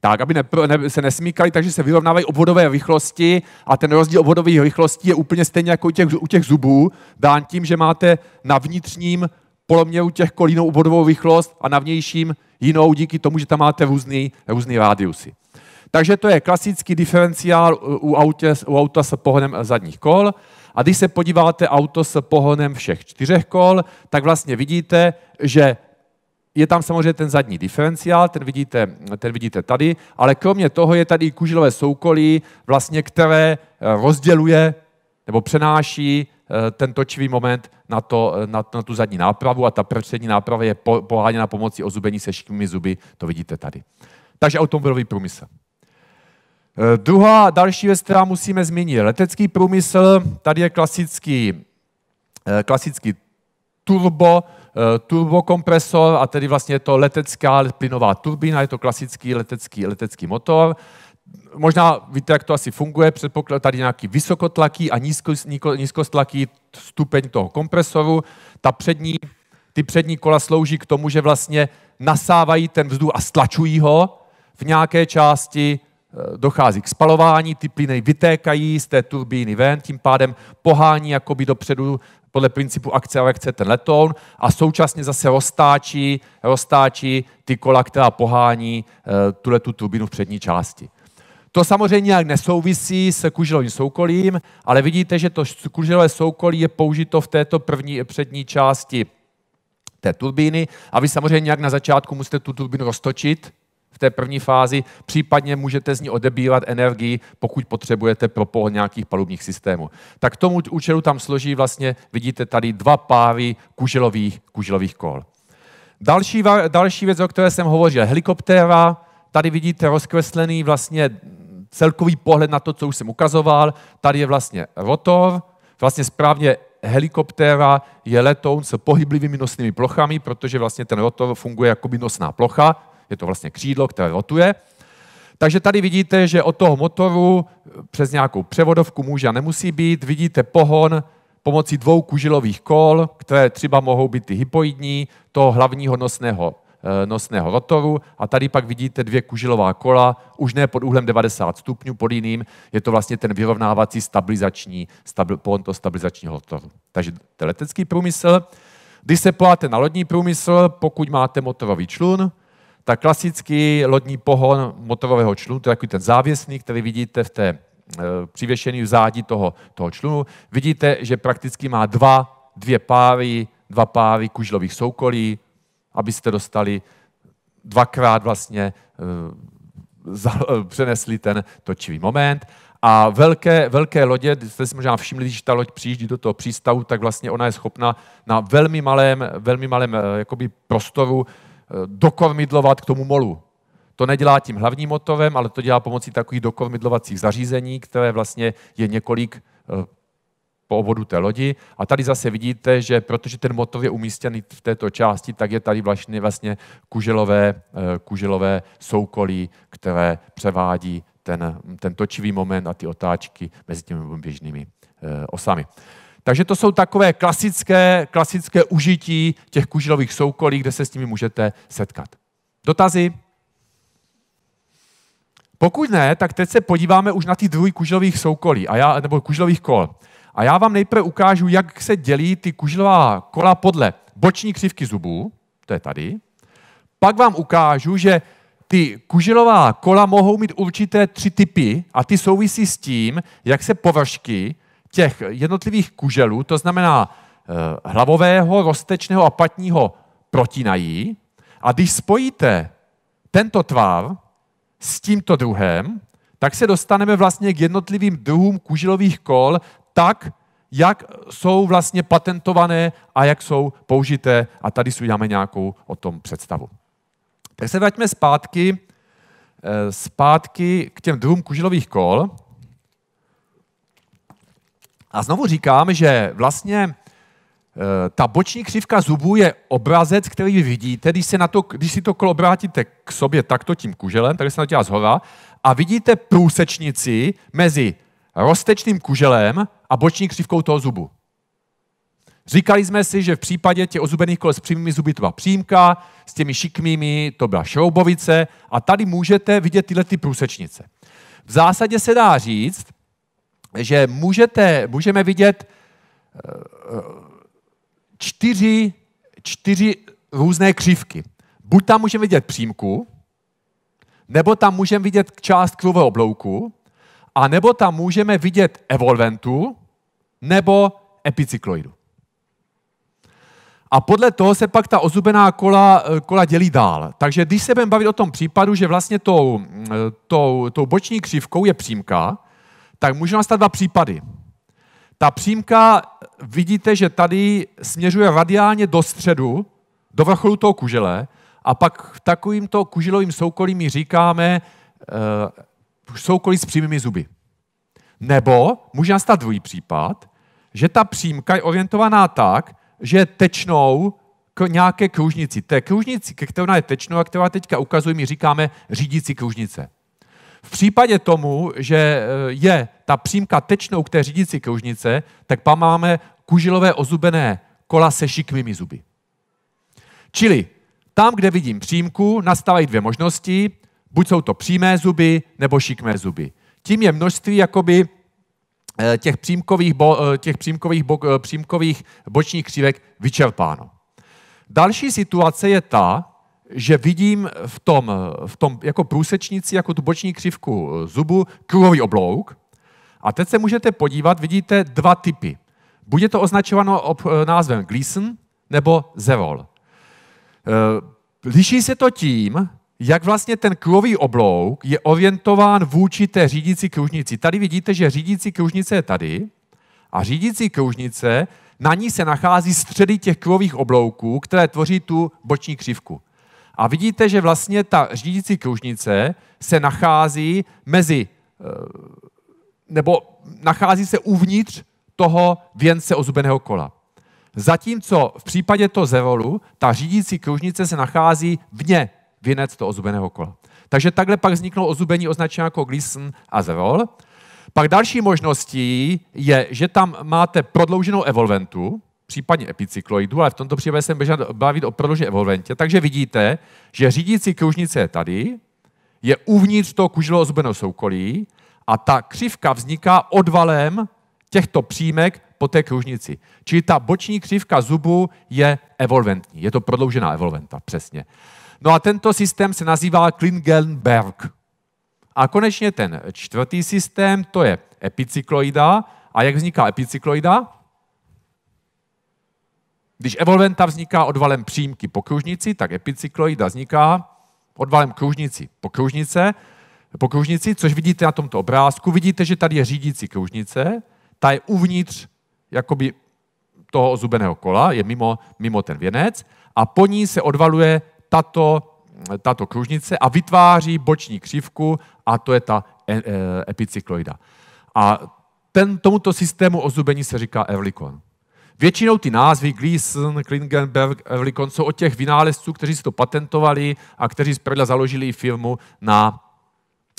Tak, aby ne, ne, se nesmíkali, takže se vyrovnávají obvodové rychlosti a ten rozdíl obvodových rychlostí je úplně stejně jako u těch, u těch zubů, dán tím, že máte na vnitřním poloměru těch kolínou obvodovou rychlost a na vnějším jinou díky tomu, že tam máte různý, různý rádiusy. Takže to je klasický diferenciál u, autě, u auta s pohonem zadních kol. A když se podíváte auto s pohonem všech čtyřech kol, tak vlastně vidíte, že je tam samozřejmě ten zadní diferenciál, ten vidíte, ten vidíte tady, ale kromě toho je tady kůžilové soukolí, vlastně, které eh, rozděluje nebo přenáší eh, ten točivý moment na, to, eh, na, na tu zadní nápravu a ta přední náprava je po, poháněna pomocí ozubení se škými zuby, to vidíte tady. Takže automobilový průmysl. Druhá, další věc, která musíme zmínit, letecký průmysl, tady je klasický, klasický turbo Eh, turbokompresor a tedy vlastně je to letecká plynová turbína, je to klasický letecký, letecký motor. Možná víte, jak to asi funguje, předpoklad tady nějaký vysokotlaký a nízkostlaký stupeň toho kompresoru. Ta přední, ty přední kola slouží k tomu, že vlastně nasávají ten vzduch a stlačují ho. V nějaké části eh, dochází k spalování, ty plyny vytékají z té turbíny ven, tím pádem pohání jakoby dopředu podle principu akce a reakce ten letoun a současně zase roztáčí, roztáčí ty kola, která pohání eh, tuhle tu turbinu v přední části. To samozřejmě nějak nesouvisí s kuželovým soukolím, ale vidíte, že to kuželové soukolí je použito v této první přední části té turbíny a vy samozřejmě nějak na začátku musíte tu turbínu roztočit, v té první fázi, případně můžete z ní odebírat energii, pokud potřebujete pro pohled nějakých palubních systémů. Tak tomu účelu tam složí vlastně, vidíte tady dva páry kuželových, kuželových kol. Další, další věc, o které jsem hovořil, helikoptéra, tady vidíte rozkreslený vlastně celkový pohled na to, co už jsem ukazoval. Tady je vlastně rotor, vlastně správně helikoptéra je letoun s pohyblivými nosnými plochami, protože vlastně ten rotor funguje jako by nosná plocha, je to vlastně křídlo, které rotuje. Takže tady vidíte, že od toho motoru eh, přes nějakou převodovku může a nemusí být. Vidíte pohon pomocí dvou kužilových kol, které třeba mohou být ty hypoidní, toho hlavního nosného, eh, nosného rotoru. A tady pak vidíte dvě kužilová kola, už ne pod úhlem 90 stupňů, pod jiným. Je to vlastně ten vyrovnávací stabilizační, stabil, pohon toho stabilizačního rotoru. Takže to letecký průmysl. Když se pláte na lodní průmysl, pokud máte motorový člun, tak klasický lodní pohon motorového člunu, to je takový ten závěsný, který vidíte v té eh, přivěšený v zádi toho, toho člunu. Vidíte, že prakticky má dva, dvě páry, dva páry kužlových soukolí, abyste dostali dvakrát vlastně eh, za, eh, přenesli ten točivý moment. A velké, velké lodě, jste si možná všimli, když ta loď přijíždí do toho přístavu, tak vlastně ona je schopna na velmi malém, velmi malém jakoby prostoru Eh, dokormidlovat k tomu molu. To nedělá tím hlavním motorem, ale to dělá pomocí takových dokormidlovacích zařízení, které vlastně je několik eh, po obvodu té lodi. A tady zase vidíte, že protože ten motor je umístěný v této části, tak je tady vlastně, vlastně kuželové, eh, kuželové soukolí, které převádí ten, ten točivý moment a ty otáčky mezi těmi běžnými osami. Takže to jsou takové klasické, klasické užití těch kužilových soukolí, kde se s nimi můžete setkat. Dotazy? Pokud ne, tak teď se podíváme už na ty druhy kužilových soukolí, a já, nebo kužilových kol. A já vám nejprve ukážu, jak se dělí ty kužilová kola podle boční křivky zubů, to je tady. Pak vám ukážu, že ty kužilová kola mohou mít určité tři typy a ty souvisí s tím, jak se površky těch jednotlivých kuželů, to znamená eh, hlavového, rostečného a patního protinají. A když spojíte tento tvar s tímto druhem, tak se dostaneme vlastně k jednotlivým druhům kuželových kol tak, jak jsou vlastně patentované a jak jsou použité. A tady si uděláme nějakou o tom představu. Tak se vraťme zpátky, eh, zpátky k těm druhům kuželových kol. A znovu říkám, že vlastně e, ta boční křivka zubů je obrazec, který vy vidíte, když, se na to, když si to kolo obrátíte k sobě takto tím kuželem, tady se na těla zhora, a vidíte průsečnici mezi roztečným kuželem a boční křivkou toho zubu. Říkali jsme si, že v případě těch ozubených kol s přímými zuby to byla přímka, s těmi šikmými to byla šroubovice a tady můžete vidět tyhle ty průsečnice. V zásadě se dá říct, že můžete, můžeme vidět eh, eh, čtyři, čtyři různé křivky. Buď tam můžeme vidět přímku, nebo tam můžeme vidět část kruhového oblouku, a nebo tam můžeme vidět evolventu, nebo epicykloidu. A podle toho se pak ta ozubená kola, eh, kola dělí dál. Takže když se budeme bavit o tom případu, že vlastně tou, tou, tou boční křivkou je přímka, tak může nastat dva případy. Ta přímka, vidíte, že tady směřuje radiálně do středu, do vrcholu toho kužele, a pak v takovýmto kužilovým soukolí my říkáme uh, soukolí s přímými zuby. Nebo může nastat druhý případ, že ta přímka je orientovaná tak, že je tečnou k nějaké kružnici. Té kružnici, která je tečnou a která teďka ukazuje, my říkáme řídící kružnice. V případě tomu, že eh, je ta přímka tečnou k té řídící koužnice, tak pak máme kužilové ozubené kola se šikmými zuby. Čili tam, kde vidím přímku, nastávají dvě možnosti, buď jsou to přímé zuby nebo šikmé zuby. Tím je množství jakoby eh, těch přímkových, bo, eh, těch přímkových, bo, přímkových bočních křivek vyčerpáno. Další situace je ta, že vidím v tom, v tom jako průsečnici, jako tu boční křivku eh, zubu, kruhový oblouk. A teď se můžete podívat, vidíte dva typy. Bude to označováno eh, názvem Gleason nebo Zerol. Eh, liší se to tím, jak vlastně ten kruhový oblouk je orientován vůči té řídící kružnici. Tady vidíte, že řídící kružnice je tady a řídící kružnice, na ní se nachází středy těch kruhových oblouků, které tvoří tu boční křivku. A vidíte, že vlastně ta řídící kružnice se nachází mezi, eh, nebo nachází se uvnitř toho věnce ozubeného kola. Zatímco v případě toho zevolu, ta řídící kružnice se nachází vně věnec toho ozubeného kola. Takže takhle pak vzniklo ozubení označené jako Gleason a zevol. Pak další možností je, že tam máte prodlouženou evolventu, případně epicykloidu, ale v tomto případě jsem běžel bavit o prodloužení evolventě. Takže vidíte, že řídící kružnice je tady, je uvnitř toho kužilo ozbeného soukolí a ta křivka vzniká odvalem těchto přímek po té kružnici. Čili ta boční křivka zubu je evolventní. Je to prodloužená evolventa, přesně. No a tento systém se nazývá Klingenberg. A konečně ten čtvrtý systém, to je epicykloida. A jak vzniká epicykloida? Když evolventa vzniká odvalem přímky po kružnici, tak epicykloida vzniká odvalem kružnici po kružnice, po kružnici, což vidíte na tomto obrázku. Vidíte, že tady je řídící kružnice, ta je uvnitř jakoby toho ozubeného kola, je mimo, mimo ten věnec a po ní se odvaluje tato, tato kružnice a vytváří boční křivku a to je ta e, e, epicykloida. A ten, tomuto systému ozubení se říká Evlikon. Většinou ty názvy Gleason, Klingenberg, Evelikon jsou od těch vynálezců, kteří si to patentovali a kteří zpravidla založili i firmu na,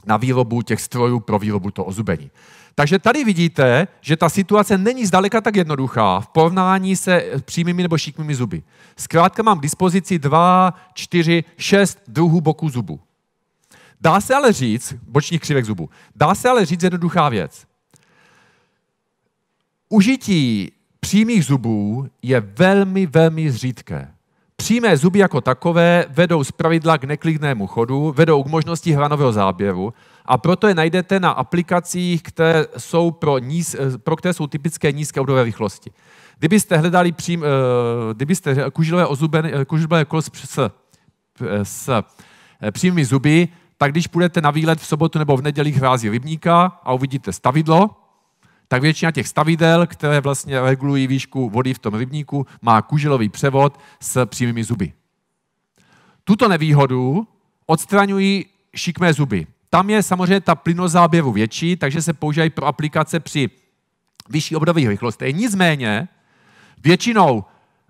na výrobu těch strojů pro výrobu toho ozubení. Takže tady vidíte, že ta situace není zdaleka tak jednoduchá v porovnání se přímými nebo šikmými zuby. Zkrátka mám k dispozici dva, čtyři, šest druhů boků zubu. Dá se ale říct, bočních křivek zubu, dá se ale říct jednoduchá věc. Užití přímých zubů je velmi, velmi zřídké. Přímé zuby jako takové vedou z pravidla k neklidnému chodu, vedou k možnosti hranového záběru a proto je najdete na aplikacích, které jsou pro, níz, eh, pro které jsou typické nízké údové rychlosti. Kdybyste hledali přím, eh, kdybyste kužilové, ozuben, eh, kužilové kolo s, s, s přímými zuby, tak když půjdete na výlet v sobotu nebo v neděli k hrází rybníka a uvidíte stavidlo, tak většina těch stavidel, které vlastně regulují výšku vody v tom rybníku, má kuželový převod s přímými zuby. Tuto nevýhodu odstraňují šikmé zuby. Tam je samozřejmě ta plynost záběru větší, takže se používají pro aplikace při vyšší obdových rychlosti. Nicméně většinou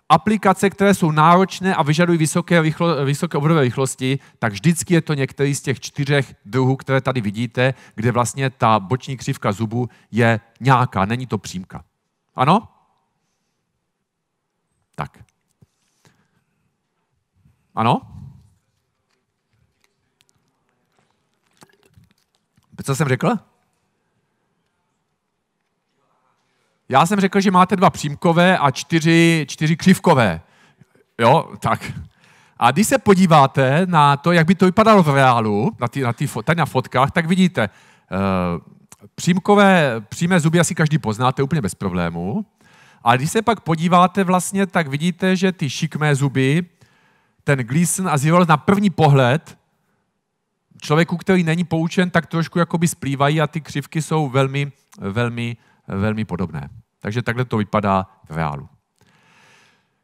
aplikace, které jsou náročné a vyžadují vysoké, rychlo, vysoké obrové rychlosti, tak vždycky je to některý z těch čtyřech druhů, které tady vidíte, kde vlastně ta boční křivka zubu je nějaká, není to přímka. Ano? Tak. Ano? Co jsem řekl? Já jsem řekl, že máte dva přímkové a čtyři, čtyři křivkové. Jo, tak. A když se podíváte na to, jak by to vypadalo v reálu, na ty, na ty, tady na fotkách, tak vidíte, uh, přímkové, přímé zuby asi každý poznáte úplně bez problému. A když se pak podíváte vlastně, tak vidíte, že ty šikmé zuby, ten Gleason a Zivol na první pohled člověku, který není poučen, tak trošku jakoby splývají a ty křivky jsou velmi, velmi, velmi podobné. Takže takhle to vypadá v reálu.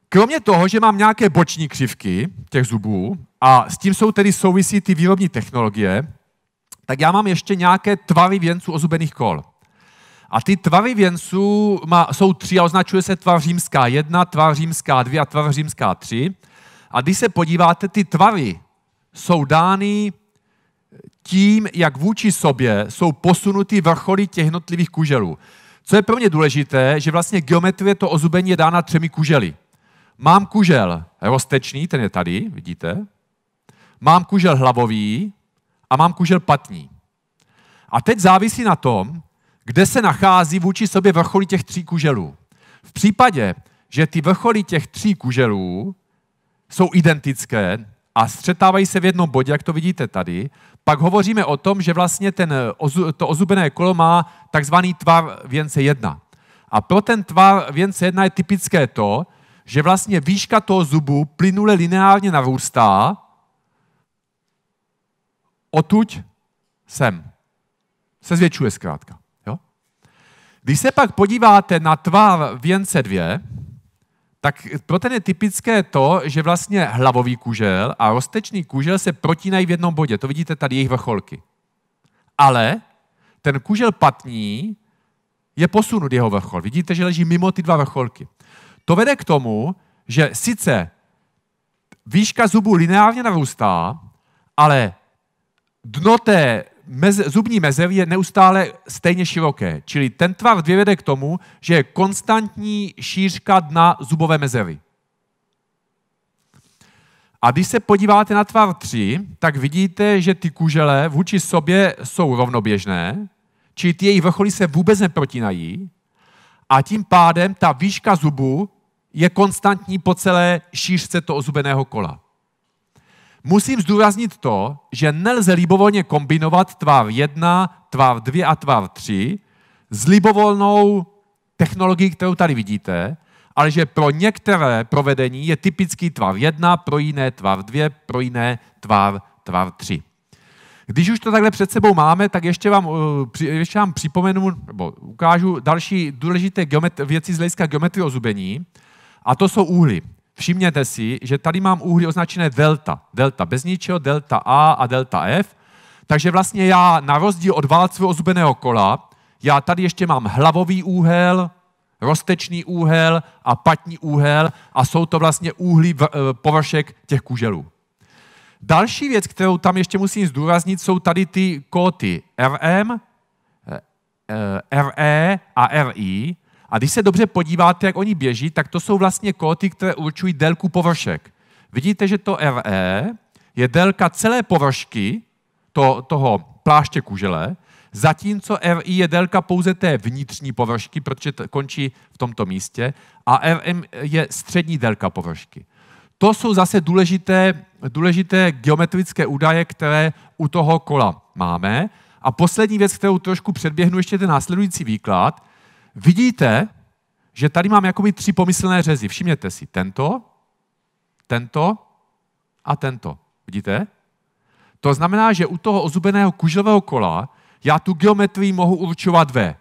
Kromě toho, že mám nějaké boční křivky těch zubů a s tím jsou tedy souvisí ty výrobní technologie, tak já mám ještě nějaké tvary věnců ozubených kol. A ty tvary věnců má, jsou tři a označuje se tvar římská jedna, tvar římská dvě a tvar římská tři. A když se podíváte, ty tvary jsou dány tím, jak vůči sobě jsou posunuty vrcholy těch jednotlivých kuželů. Co je pro mě důležité, že vlastně geometrie to ozubení je dána třemi kužely. Mám kužel rostečný, ten je tady, vidíte. Mám kužel hlavový a mám kužel patní. A teď závisí na tom, kde se nachází vůči sobě vrcholy těch tří kuželů. V případě, že ty vrcholy těch tří kuželů jsou identické a střetávají se v jednom bodě, jak to vidíte tady, pak hovoříme o tom, že vlastně ten, to ozubené kolo má takzvaný tvar věnce 1. A pro ten tvar věnce 1 je typické to, že vlastně výška toho zubu plynule lineárně narůstá otuď sem. Se zvětšuje zkrátka. Jo? Když se pak podíváte na tvar věnce 2, tak pro ten je typické to, že vlastně hlavový kužel a roztečný kužel se protínají v jednom bodě. To vidíte tady jejich vrcholky. Ale ten kužel patní je posunut jeho vrchol. Vidíte, že leží mimo ty dva vrcholky. To vede k tomu, že sice výška zubů lineárně narůstá, ale dno té mez, zubní mezev je neustále stejně široké. Čili ten tvar dvě vede k tomu, že je konstantní šířka dna zubové mezevy. A když se podíváte na tvar 3, tak vidíte, že ty kužele vůči sobě jsou rovnoběžné, či ty jejich vrcholy se vůbec neprotínají a tím pádem ta výška zubu je konstantní po celé šířce toho zubeného kola. Musím zdůraznit to, že nelze libovolně kombinovat tvár 1, tvár 2 a tvár 3 s libovolnou technologií, kterou tady vidíte, ale že pro některé provedení je typický tvar 1, pro jiné tvar 2, pro jiné tvar, tvar 3. Když už to takhle před sebou máme, tak ještě vám, eh, ještě vám připomenu, nebo ukážu další důležité věci z hlediska geometrie ozubení, a to jsou úhly. Všimněte si, že tady mám úhly označené delta. Delta bez ničeho, delta A a delta F. Takže vlastně já na rozdíl od válcového ozubeného kola, já tady ještě mám hlavový úhel, roztečný úhel a patní úhel a jsou to vlastně úhly eh, površek těch kuželů. Další věc, kterou tam ještě musím zdůraznit, jsou tady ty kóty RM, eh, eh, RE a RI. A když se dobře podíváte, jak oni běží, tak to jsou vlastně kóty, které určují délku površek. Vidíte, že to RE je délka celé površky to, toho pláště kužele, zatímco RI je délka pouze té vnitřní površky, protože to končí v tomto místě, a RM je střední délka površky. To jsou zase důležité, důležité geometrické údaje, které u toho kola máme. A poslední věc, kterou trošku předběhnu ještě ten následující výklad, vidíte, že tady mám jakoby tři pomyslné řezy. Všimněte si, tento, tento a tento. Vidíte? To znamená, že u toho ozubeného kuželového kola já tu geometrii mohu určovat ve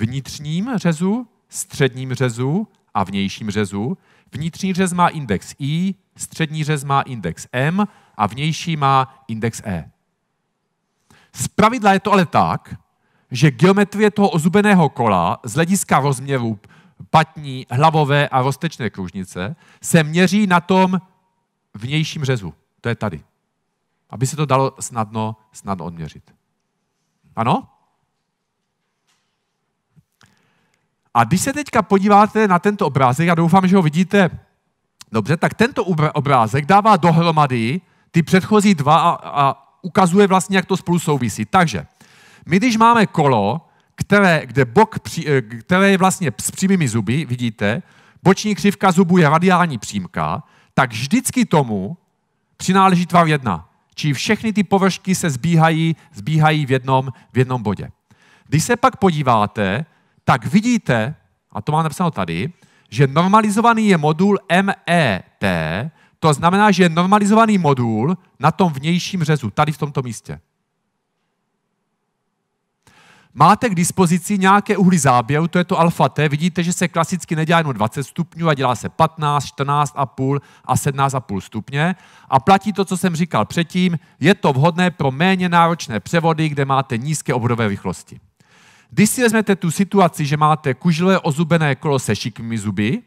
vnitřním řezu, středním řezu a vnějším řezu. Vnitřní řez má index I, střední řez má index M a vnější má index E. Z pravidla je to ale tak, že geometrie toho ozubeného kola z hlediska rozměru patní, hlavové a roztečné kružnice se měří na tom vnějším řezu. To je tady. Aby se to dalo snadno, snadno odměřit. Ano? A když se teďka podíváte na tento obrázek, já doufám, že ho vidíte dobře, tak tento obrázek dává dohromady ty předchozí dva a, a ukazuje vlastně, jak to spolu souvisí. Takže my, když máme kolo, které, kde bok, eh, které je vlastně s přímými zuby, vidíte, boční křivka zubu je radiální přímka, tak vždycky tomu přináleží tvar jedna. či všechny ty površky se zbíhají, zbíhají v, jednom, v jednom bodě. Když se pak podíváte, tak vidíte, a to mám napsáno tady, že normalizovaný je modul MET, to znamená, že je normalizovaný modul na tom vnějším řezu, tady v tomto místě. Máte k dispozici nějaké uhly záběru, to je to alfa T, vidíte, že se klasicky nedělá jenom 20 stupňů a dělá se 15, 14,5 a 17,5 stupně. A platí to, co jsem říkal předtím, je to vhodné pro méně náročné převody, kde máte nízké obvodové rychlosti. Když si vezmete tu situaci, že máte kužilé ozubené kolo se šikmými zuby,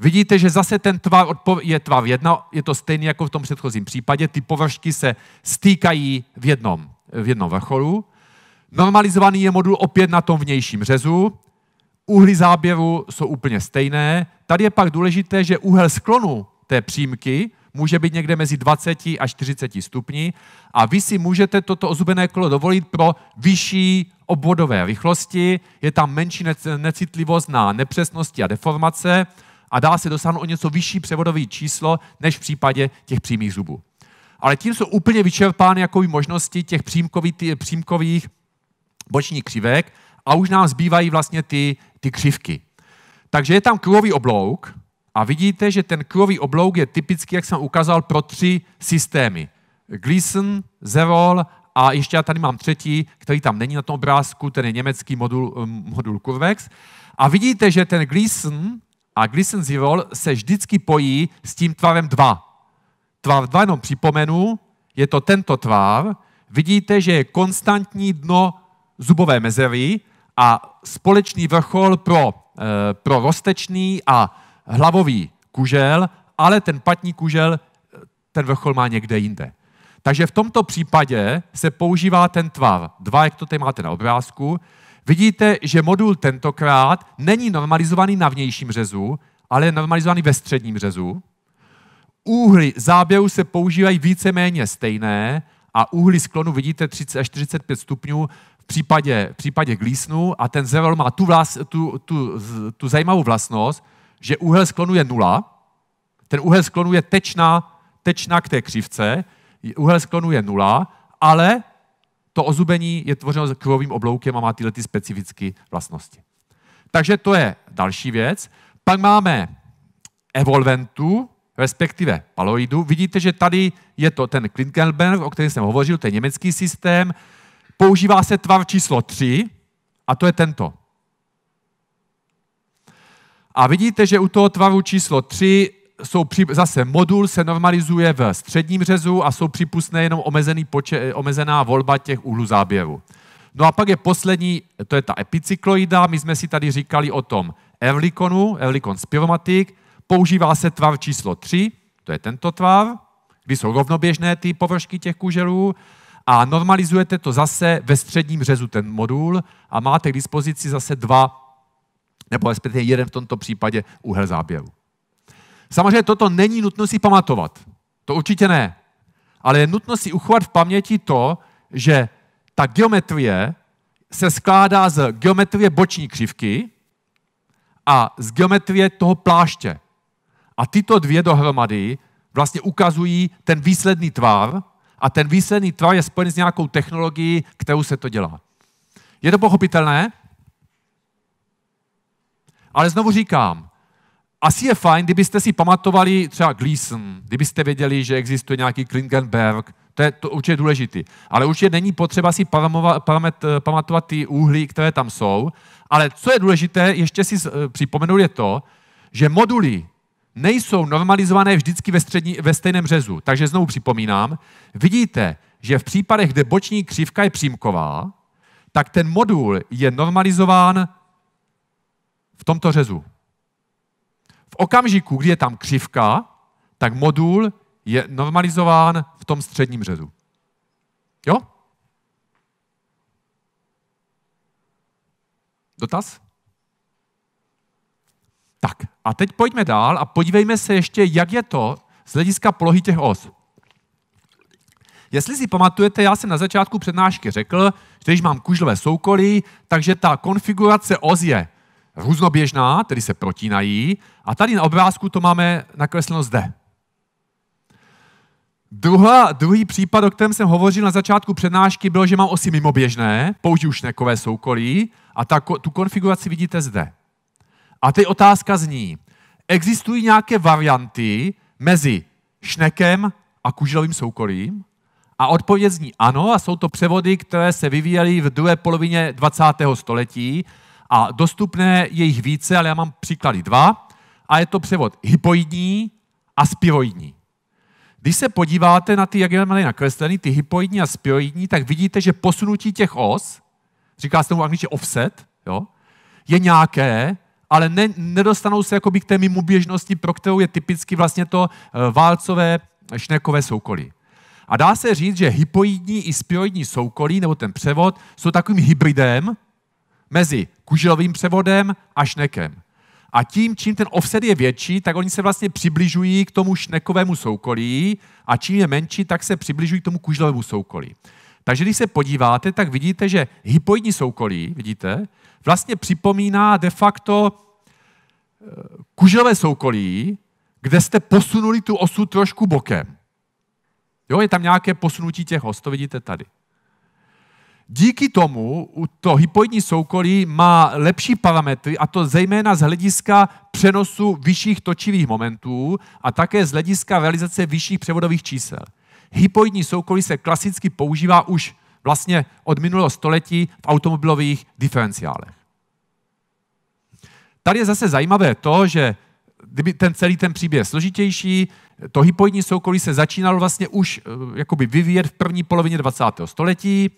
vidíte, že zase ten tvar je tvar jedna, je to stejný jako v tom předchozím případě, ty površky se stýkají v jednom, v jednom vrcholu, Normalizovaný je modul opět na tom vnějším řezu. Úhly záběru jsou úplně stejné. Tady je pak důležité, že úhel sklonu té přímky může být někde mezi 20 a 40 stupni a vy si můžete toto ozubené kolo dovolit pro vyšší obvodové rychlosti, je tam menší necitlivost na nepřesnosti a deformace a dá se dosáhnout o něco vyšší převodové číslo než v případě těch přímých zubů. Ale tím jsou úplně vyčerpány jako možnosti těch přímkových, přímkových boční křivek a už nám zbývají vlastně ty, ty křivky. Takže je tam kruhový oblouk a vidíte, že ten kruhový oblouk je typický, jak jsem ukázal, pro tři systémy. Gleason, Zerol a ještě já tady mám třetí, který tam není na tom obrázku, ten je německý modul, eh, modul Curvex. A vidíte, že ten Gleason a Gleason Zerol se vždycky pojí s tím tvarem 2. Tvar 2 jenom připomenu, je to tento tvar. Vidíte, že je konstantní dno zubové mezery a společný vrchol pro, eh, pro roztečný a hlavový kužel, ale ten patní kužel, eh, ten vrchol má někde jinde. Takže v tomto případě se používá ten tvar 2, jak to tady máte na obrázku. Vidíte, že modul tentokrát není normalizovaný na vnějším řezu, ale je normalizovaný ve středním řezu. Úhly záběru se používají víceméně stejné a úhly sklonu vidíte 30 až 45 stupňů případě, v případě glísnu a ten zevel má tu, vlast, tu, tu, tu zajímavou vlastnost, že úhel sklonu je nula, ten úhel sklonu je tečná, tečná k té křivce, úhel sklonu je nula, ale to ozubení je tvořeno krovým obloukem a má tyhle ty specifické vlastnosti. Takže to je další věc. Pak máme evolventu, respektive paloidu. Vidíte, že tady je to ten Klinkelberg, o kterém jsem hovořil, to je německý systém používá se tvar číslo 3 a to je tento. A vidíte, že u toho tvaru číslo 3 jsou při, zase modul se normalizuje v středním řezu a jsou připustné jenom omezený poče, omezená volba těch úhlů záběru. No a pak je poslední, to je ta epicykloida, my jsme si tady říkali o tom Erlikonu, Erlikon Spiromatic, používá se tvar číslo 3, to je tento tvar, kdy jsou rovnoběžné ty površky těch kuželů, a normalizujete to zase ve středním řezu ten modul a máte k dispozici zase dva, nebo respektive jeden v tomto případě úhel záběru. Samozřejmě toto není nutno si pamatovat. To určitě ne. Ale je nutno si uchovat v paměti to, že ta geometrie se skládá z geometrie boční křivky a z geometrie toho pláště. A tyto dvě dohromady vlastně ukazují ten výsledný tvar, a ten výsledný tvar je spojen s nějakou technologií, kterou se to dělá. Je to pochopitelné? Ale znovu říkám, asi je fajn, kdybyste si pamatovali třeba Gleason, kdybyste věděli, že existuje nějaký Klingenberg, to je to určitě důležité. Ale určitě není potřeba si paramet, eh, pamatovat ty úhly, které tam jsou. Ale co je důležité, ještě si eh, připomenu, je to, že moduly nejsou normalizované vždycky ve, střední, ve stejném řezu. Takže znovu připomínám, vidíte, že v případech, kde boční křivka je přímková, tak ten modul je normalizován v tomto řezu. V okamžiku, kdy je tam křivka, tak modul je normalizován v tom středním řezu. Jo? Dotaz? Tak a teď pojďme dál a podívejme se ještě, jak je to z hlediska polohy těch os. Jestli si pamatujete, já jsem na začátku přednášky řekl, že když mám kužlové soukolí, takže ta konfigurace os je různoběžná, tedy se protínají, a tady na obrázku to máme nakresleno zde. Druhá, druhý případ, o kterém jsem hovořil na začátku přednášky, bylo, že mám osy mimoběžné, použiju šnekové soukolí a ta, tu konfiguraci vidíte zde. A teď otázka zní, existují nějaké varianty mezi šnekem a kuželovým soukolím? A odpověď zní ano, a jsou to převody, které se vyvíjely v druhé polovině 20. století a dostupné je jich více, ale já mám příklady dva. A je to převod hypoidní a spiroidní. Když se podíváte na ty, jak je mají nakreslený, ty hypoidní a spiroidní, tak vidíte, že posunutí těch os, říká se tomu angličtě offset, jo, je nějaké, ale ne, nedostanou se jakoby k té mimo běžnosti, pro kterou je typicky vlastně to eh, válcové šnekové soukolí. A dá se říct, že hypoidní i spioidní soukolí, nebo ten převod, jsou takovým hybridem mezi kuželovým převodem a šnekem. A tím, čím ten offset je větší, tak oni se vlastně přibližují k tomu šnekovému soukolí a čím je menší, tak se přibližují k tomu kužlovému soukolí. Takže když se podíváte, tak vidíte, že hypoidní soukolí, vidíte, vlastně připomíná de facto eh, kuželové soukolí, kde jste posunuli tu osu trošku bokem. Jo, je tam nějaké posunutí těch os, to vidíte tady. Díky tomu to hypoidní soukolí má lepší parametry, a to zejména z hlediska přenosu vyšších točivých momentů a také z hlediska realizace vyšších převodových čísel. Hypoidní soukolí se klasicky používá už vlastně od minulého století v automobilových diferenciálech. Tady je zase zajímavé to, že kdyby ten celý ten příběh je složitější, to hypoidní soukolí se začínalo vlastně už eh, jakoby vyvíjet v první polovině 20. století.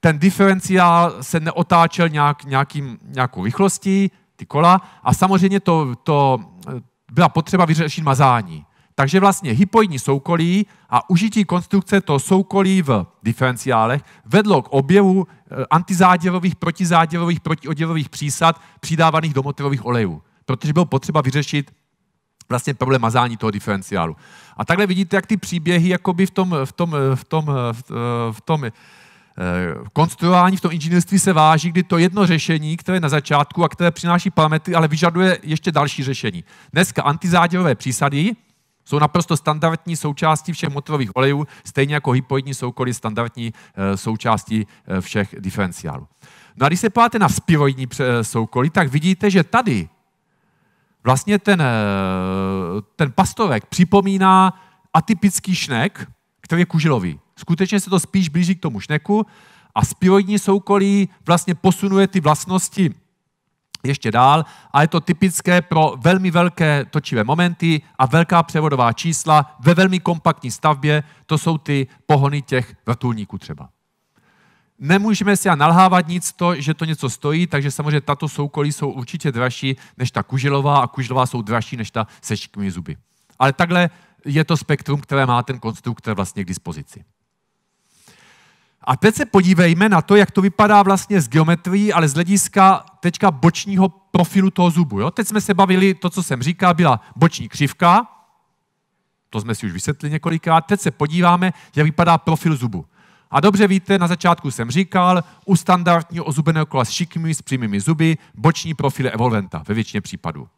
Ten diferenciál se neotáčel nějak, nějakým, nějakou rychlostí, ty kola, a samozřejmě to, to eh, byla potřeba vyřešit mazání. Takže vlastně hypoidní soukolí a užití konstrukce toho soukolí v diferenciálech vedlo k objevu eh, antizáděvových, protizáděvových, protioděvových přísad přidávaných do motorových olejů, protože bylo potřeba vyřešit vlastně problém mazání toho diferenciálu. A takhle vidíte, jak ty příběhy jakoby v tom, v tom, eh, v tom, eh, v tom, v tom konstruování v tom inženýrství se váží, kdy to jedno řešení, které je na začátku a které přináší parametry, ale vyžaduje ještě další řešení. Dneska antizáděvové přísady, jsou naprosto standardní součástí všech motorových olejů, stejně jako hypoidní soukoly standardní eh, součástí eh, všech diferenciálů. No a když se podíváte na spiroidní soukoly, tak vidíte, že tady vlastně ten, eh, ten pastovek připomíná atypický šnek, který je kužilový. Skutečně se to spíš blíží k tomu šneku a spiroidní soukolí vlastně posunuje ty vlastnosti ještě dál a je to typické pro velmi velké točivé momenty a velká převodová čísla ve velmi kompaktní stavbě, to jsou ty pohony těch vrtulníků třeba. Nemůžeme si a nalhávat nic to, že to něco stojí, takže samozřejmě tato soukolí jsou určitě dražší než ta kužilová a kužilová jsou dražší než ta se zuby. Ale takhle je to spektrum, které má ten konstruktor vlastně k dispozici. A teď se podívejme na to, jak to vypadá vlastně z geometrií, ale z hlediska teďka bočního profilu toho zubu. Jo? Teď jsme se bavili, to, co jsem říkal, byla boční křivka, to jsme si už vysvětlili několikrát, teď se podíváme, jak vypadá profil zubu. A dobře víte, na začátku jsem říkal, u standardního ozubeného kola s šikmými, s přímými zuby, boční profil evolventa ve většině případů.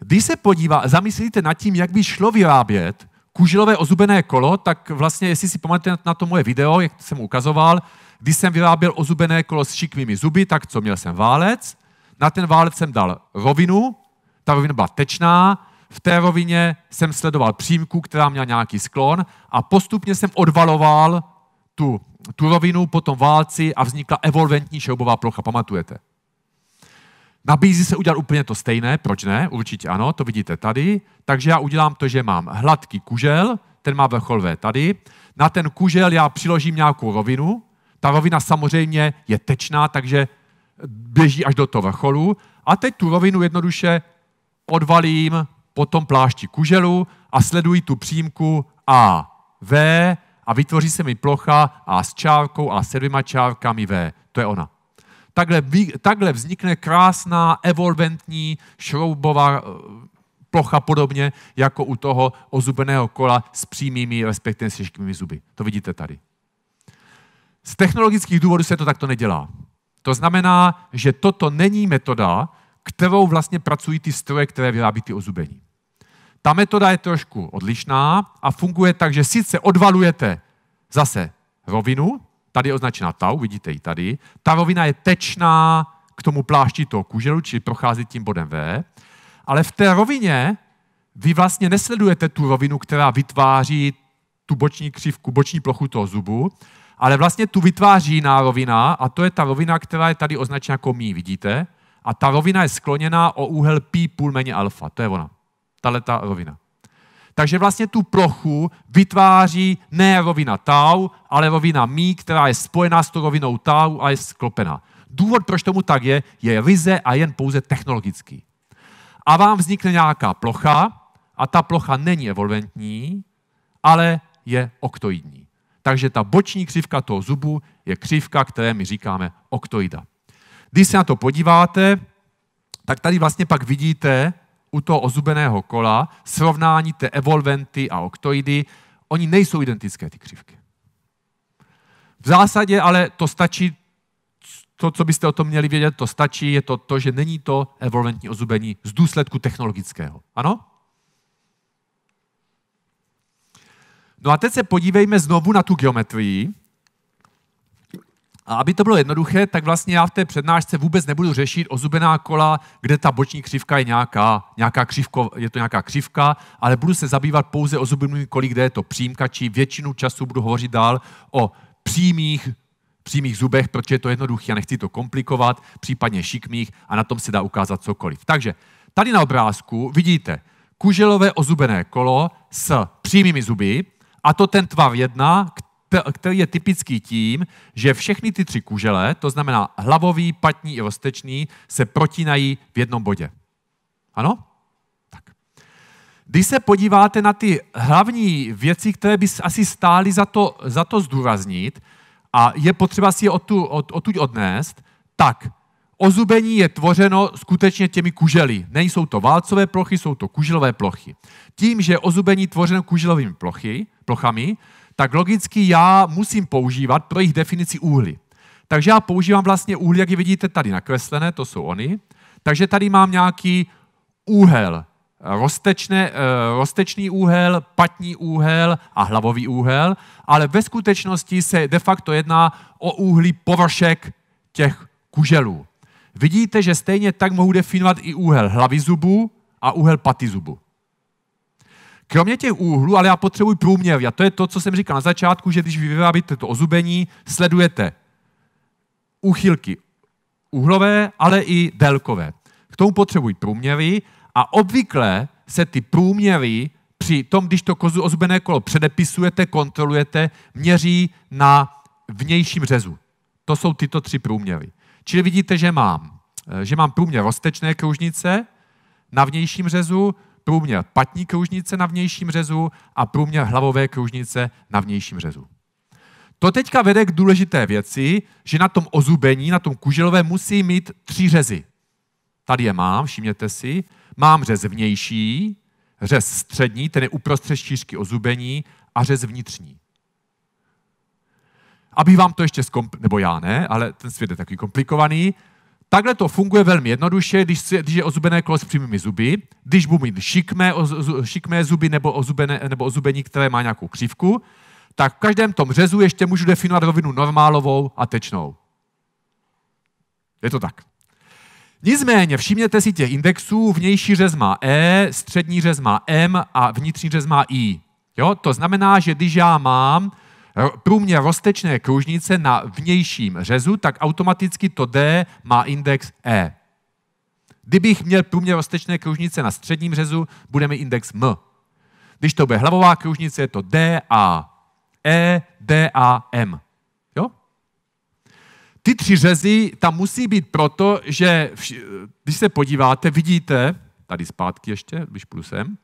Když se podívá, zamyslíte nad tím, jak by šlo vyrábět kůžilové ozubené kolo, tak vlastně, jestli si pamatujete na to moje video, jak jsem ukazoval, když jsem vyráběl ozubené kolo s šikmými zuby, tak co, měl jsem válec, na ten válec jsem dal rovinu, ta rovina byla tečná, v té rovině jsem sledoval přímku, která měla nějaký sklon a postupně jsem odvaloval tu, tu rovinu po tom válci a vznikla evolventní šroubová plocha, pamatujete? Nabízí se udělat úplně to stejné, proč ne? Určitě ano, to vidíte tady. Takže já udělám to, že mám hladký kužel, ten má vrchol V tady. Na ten kužel já přiložím nějakou rovinu. Ta rovina samozřejmě je tečná, takže běží až do toho vrcholu. A teď tu rovinu jednoduše odvalím po tom plášti kuželu a sleduji tu přímku A, V a vytvoří se mi plocha A s čárkou a s dvěma čárkami V. To je ona. Takhle, takhle vznikne krásná, evolventní, šroubová eh, plocha podobně jako u toho ozubeného kola s přímými, respektive s těžkými zuby. To vidíte tady. Z technologických důvodů se to takto nedělá. To znamená, že toto není metoda, kterou vlastně pracují ty stroje, které vyrábí ty ozubení. Ta metoda je trošku odlišná a funguje tak, že sice odvalujete zase rovinu, Tady je označena tau, vidíte ji tady. Ta rovina je tečná k tomu plášti toho kuželu, čili prochází tím bodem V. Ale v té rovině vy vlastně nesledujete tu rovinu, která vytváří tu boční křivku, boční plochu toho zubu, ale vlastně tu vytváří jiná rovina a to je ta rovina, která je tady označena jako mí, vidíte? A ta rovina je skloněná o úhel π půl méně alfa. To je ona. Tahle ta rovina. Takže vlastně tu plochu vytváří ne rovina jako tau, ale rovina jako mí, která je spojená s tou rovinou jako tau a je sklopená. Důvod, proč tomu tak je, je ryze a jen pouze technologický. A vám vznikne nějaká plocha, a ta plocha není evolventní, ale je oktoidní. Takže ta boční křivka toho zubu je křivka, které my říkáme oktoida. Když se na to podíváte, tak tady vlastně pak vidíte, u toho ozubeného kola srovnání té evolventy a oktoidy, oni nejsou identické, ty křivky. V zásadě ale to stačí, to, co byste o tom měli vědět, to stačí, je to to, že není to evolventní ozubení z důsledku technologického. Ano? No a teď se podívejme znovu na tu geometrii a aby to bylo jednoduché, tak vlastně já v té přednášce vůbec nebudu řešit ozubená kola, kde ta boční křivka je nějaká, nějaká křivko, je to nějaká křivka, ale budu se zabývat pouze ozubenými koly, kde je to přímka, či většinu času budu hovořit dál o přímých přímých zubech, protože je to jednoduché a nechci to komplikovat, případně šikmých a na tom se dá ukázat cokoliv. Takže tady na obrázku vidíte kuželové ozubené kolo s přímými zuby a to ten tvar 1, který je typický tím, že všechny ty tři kužele, to znamená hlavový, patní i ostečný, se protínají v jednom bodě. Ano? Tak. Když se podíváte na ty hlavní věci, které by asi stály za to, za to zdůraznit, a je potřeba si je odtu, odtud odnést, tak Ozubení je tvořeno skutečně těmi kužely. Nejsou to válcové plochy, jsou to kuželové plochy. Tím, že je ozubení tvořeno kuželovými plochy, plochami, tak logicky já musím používat pro jejich definici úhly. Takže já používám vlastně úhly, jak je vidíte tady nakreslené, to jsou oni. Takže tady mám nějaký úhel, roztečné, eh, roztečný úhel, patní úhel a hlavový úhel, ale ve skutečnosti se de facto jedná o úhly površek těch kuželů. Vidíte, že stejně tak mohu definovat i úhel hlavy zubu a úhel paty zubu. Kromě těch úhlů, ale já potřebuji průměr. A to je to, co jsem říkal na začátku, že když vyrábíte to ozubení, sledujete úchylky úhlové, ale i délkové. K tomu potřebují průměry a obvykle se ty průměry při tom, když to kozu ozubené kolo předepisujete, kontrolujete, měří na vnějším řezu. To jsou tyto tři průměry. Čili vidíte, že mám, eh, že mám průměr roztečné kružnice na vnějším řezu, průměr patní kružnice na vnějším řezu a průměr hlavové kružnice na vnějším řezu. To teďka vede k důležité věci, že na tom ozubení, na tom kuželové musí mít tři řezy. Tady je mám, všimněte si. Mám řez vnější, řez střední, ten je uprostřed šířky ozubení a řez vnitřní. Aby vám to ještě zkompl... nebo já ne, ale ten svět je takový komplikovaný, Takhle to funguje velmi jednoduše, když, si, když je ozubené kolo s přímými zuby, když budu mít šikmé, šikmé zuby nebo, ozubené, nebo ozubení, které má nějakou křivku, tak v každém tom řezu ještě můžu definovat rovinu normálovou a tečnou. Je to tak. Nicméně všimněte si těch indexů, vnější řez má E, střední řez má M a vnitřní řez má I. Jo? To znamená, že když já mám Eh, průměr roztečné kružnice na vnějším řezu, tak automaticky to D má index E. Kdybych měl průměr roztečné kružnice na středním řezu, bude mi index M. Když to bude hlavová kružnice, je to D, A, E, D, A, M. Jo? Ty tři řezy tam musí být proto, že vš- když se podíváte, vidíte, tady zpátky ještě, když půjdu sem,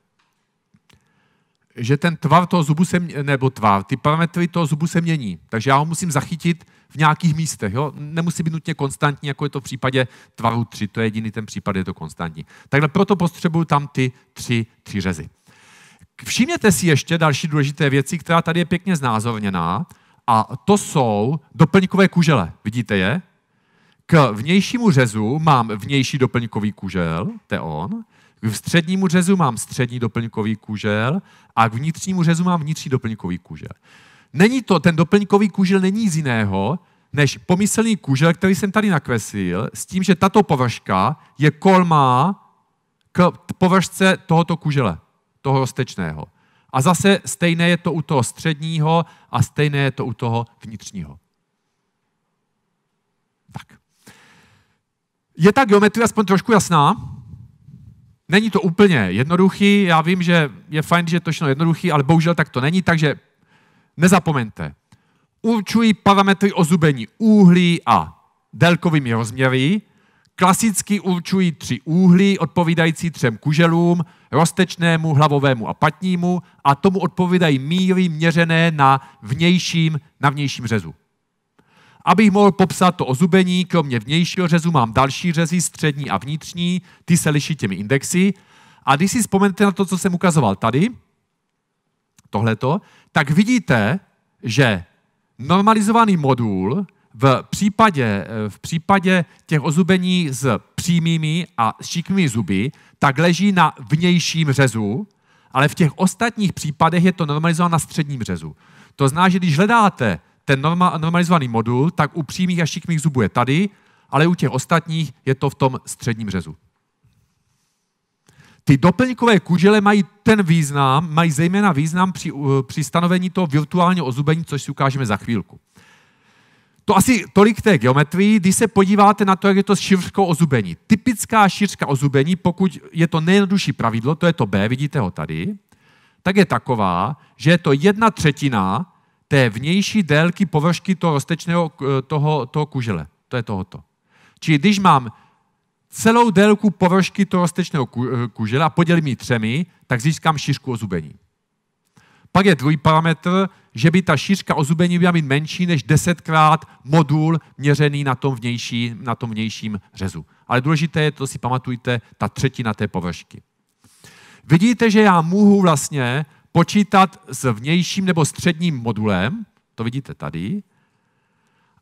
že ten tvar toho zubu se, mě, nebo tvar, ty parametry toho zubu se mění. Takže já ho musím zachytit v nějakých místech. Jo? Nemusí být nutně konstantní, jako je to v případě tvaru 3. To je jediný ten případ, je to konstantní. Takhle proto potřebuju tam ty tři, tři řezy. Všimněte si ještě další důležité věci, která tady je pěkně znázorněná. A to jsou doplňkové kužele. Vidíte je? K vnějšímu řezu mám vnější doplňkový kužel, to je on. V střednímu řezu mám střední doplňkový kužel a k vnitřnímu řezu mám vnitřní doplňkový kužel. Není to, ten doplňkový kužel není z jiného, než pomyslný kužel, který jsem tady nakreslil, s tím, že tato považka je kolmá k považce tohoto kužele, toho roztečného. A zase stejné je to u toho středního a stejné je to u toho vnitřního. Tak. Je ta geometrie aspoň trošku jasná? Není to úplně jednoduchý, já vím, že je fajn, že je to všechno jednoduchý, ale bohužel tak to není, takže nezapomeňte. Určují parametry ozubení úhlí a délkovými rozměry, klasicky určují tři úhly odpovídající třem kuželům, roztečnému, hlavovému a patnímu a tomu odpovídají míry měřené na vnějším, na vnějším řezu. Abych mohl popsat to ozubení, kromě vnějšího řezu mám další řezy, střední a vnitřní, ty se liší těmi indexy. A když si vzpomenete na to, co jsem ukazoval tady, tohleto, tak vidíte, že normalizovaný modul v případě, eh, v případě těch ozubení s přímými a šikmými zuby, tak leží na vnějším řezu, ale v těch ostatních případech je to normalizováno na středním řezu. To znamená, že když hledáte ten normalizovaný modul, tak u přímých a šikmých zubů je tady, ale u těch ostatních je to v tom středním řezu. Ty doplňkové kužele mají ten význam, mají zejména význam při, při stanovení toho virtuálního ozubení, což si ukážeme za chvílku. To asi tolik té geometrii, když se podíváte na to, jak je to s šířkou ozubení. Typická šířka ozubení, pokud je to nejjednodušší pravidlo, to je to B, vidíte ho tady, tak je taková, že je to jedna třetina té vnější délky površky toho roztečného eh, toho, toho kužele. To je tohoto. Čili když mám celou délku površky toho roztečného eh, kužela a podělím ji třemi, tak získám šířku ozubení. Pak je druhý parametr, že by ta šířka ozubení měla být menší než desetkrát modul měřený na tom, vnější, na tom vnějším řezu. Ale důležité je, to si pamatujte, ta třetina té površky. Vidíte, že já mohu vlastně počítat s vnějším nebo středním modulem, to vidíte tady.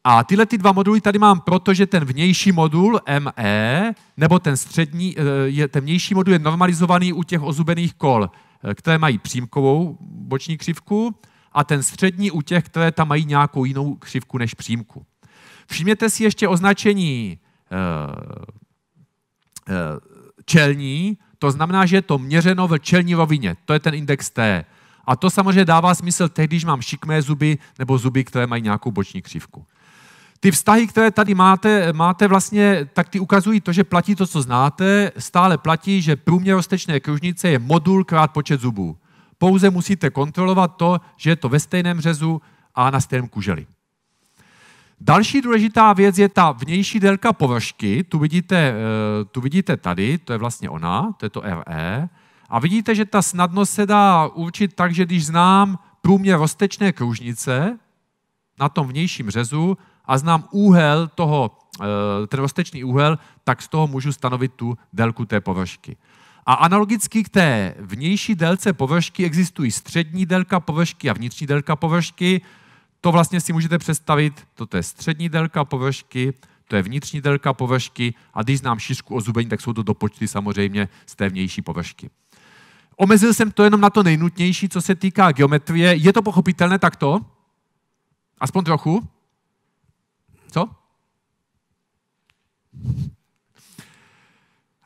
A tyhle ty dva moduly tady mám, protože ten vnější modul ME, nebo ten střední, eh, je, ten vnější modul je normalizovaný u těch ozubených kol, eh, které mají přímkovou boční křivku, a ten střední u těch, které tam mají nějakou jinou křivku než přímku. Všimněte si ještě označení eh, čelní, to znamená, že je to měřeno v čelní rovině. To je ten index T. A to samozřejmě dává smysl tehdy, když mám šikmé zuby nebo zuby, které mají nějakou boční křivku. Ty vztahy, které tady máte, máte vlastně, tak ty ukazují to, že platí to, co znáte. Stále platí, že průměr ostečné kružnice je modul krát počet zubů. Pouze musíte kontrolovat to, že je to ve stejném řezu a na stejném kuželi. Další důležitá věc je ta vnější délka površky. Tu vidíte, eh, tu vidíte tady, to je vlastně ona, to je to RE. A vidíte, že ta snadnost se dá určit tak, že když znám průměr roztečné kružnice na tom vnějším řezu a znám úhel toho, eh, ten roztečný úhel, tak z toho můžu stanovit tu délku té površky. A analogicky k té vnější délce površky existují střední délka površky a vnitřní délka površky. To vlastně si můžete představit, toto je střední délka površky, to je vnitřní délka površky a když znám šířku ozubení, tak jsou to dopočty samozřejmě z té vnější površky. Omezil jsem to jenom na to nejnutnější, co se týká geometrie. Je to pochopitelné takto? Aspoň trochu? Co?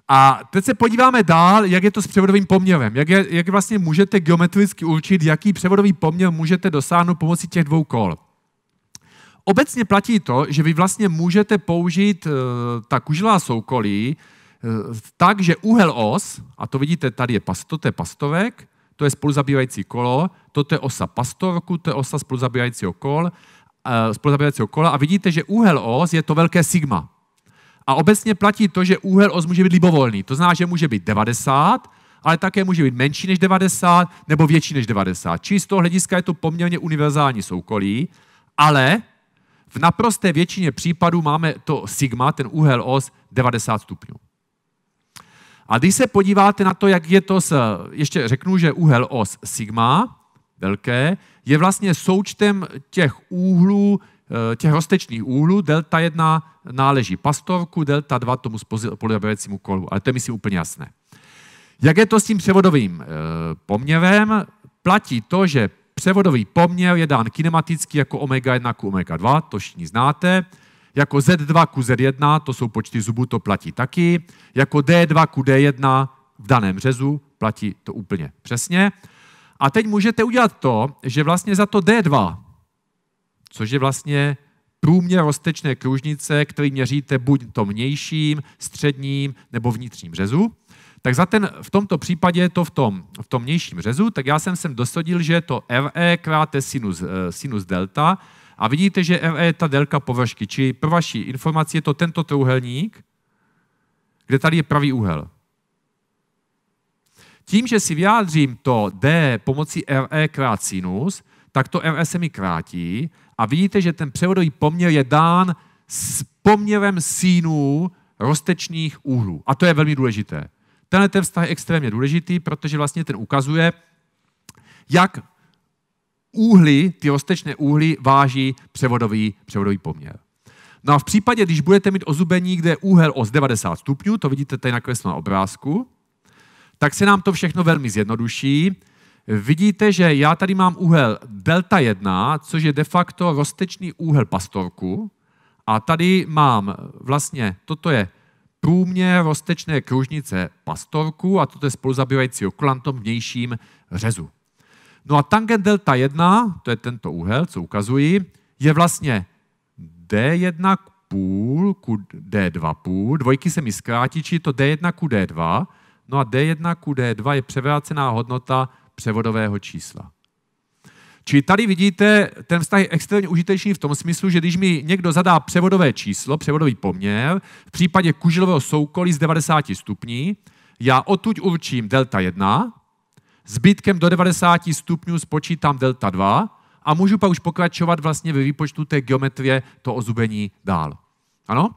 A teď se podíváme dál, jak je to s převodovým poměrem. Jak, je, jak vlastně můžete geometricky určit, jaký převodový poměr můžete dosáhnout pomocí těch dvou kol. Obecně platí to, že vy vlastně můžete použít uh, ta kužilá soukolí uh, tak, že úhel os, a to vidíte, tady je pasto, to je pastovek, to je spoluzabývající kolo, toto je osa pastorku, to je osa spoluzabývajícího kol, uh, kola a vidíte, že úhel os je to velké sigma. A obecně platí to, že úhel os může být libovolný. To znamená, že může být 90, ale také může být menší než 90 nebo větší než 90. Čili z toho hlediska je to poměrně univerzální soukolí, ale v naprosté většině případů máme to sigma, ten úhel os, 90 stupňů. A když se podíváte na to, jak je to s, ještě řeknu, že úhel os sigma, velké, je vlastně součtem těch úhlů Eh, těch roztečných úhlů, delta 1 náleží pastorku, delta 2 tomu spoledajícímu kolu. Ale to je myslím úplně jasné. Jak je to s tím převodovým eh, poměrem? Platí to, že převodový poměr je dán kinematicky jako omega 1 ku omega 2, to všichni znáte. Jako Z2 ku Z1, to jsou počty zubů, to platí taky. Jako D2 ku D1 v daném řezu, platí to úplně přesně. A teď můžete udělat to, že vlastně za to D2 což je vlastně průměr roztečné kružnice, který měříte buď to mnějším, středním nebo vnitřním řezu. Tak za ten, v tomto případě je to v tom, v tom mnějším řezu, tak já jsem sem dosadil, že je to RE krát sinus, eh, sinus delta a vidíte, že RE je ta délka površky, či pro vaši informaci je to tento trouhelník, kde tady je pravý úhel. Tím, že si vyjádřím to D pomocí RE krát sinus, tak to ms mi krátí a vidíte, že ten převodový poměr je dán s poměrem sínů roztečných úhlů. A to je velmi důležité. Tenhle ten vztah je extrémně důležitý, protože vlastně ten ukazuje, jak úhly, ty roztečné úhly váží převodový, převodový poměr. No a v případě, když budete mít ozubení, kde je úhel os 90 stupňů, to vidíte tady na na obrázku, tak se nám to všechno velmi zjednoduší vidíte, že já tady mám úhel delta 1, což je de facto roztečný úhel pastorku. A tady mám vlastně, toto je průměr roztečné kružnice pastorku a toto je spoluzabývající okulantom vnějším řezu. No a tangent delta 1, to je tento úhel, co ukazuji, je vlastně D1 půl ku D2 půl, dvojky se mi zkrátí, či to D1 ku D2, no a D1 ku D2 je převrácená hodnota převodového čísla. Či tady vidíte, ten vztah je extrémně užitečný v tom smyslu, že když mi někdo zadá převodové číslo, převodový poměr, v případě kužilového soukolí z 90 stupní, já odtud určím delta 1, zbytkem do 90 stupňů spočítám delta 2 a můžu pak už pokračovat vlastně ve výpočtu té geometrie to ozubení dál. Ano?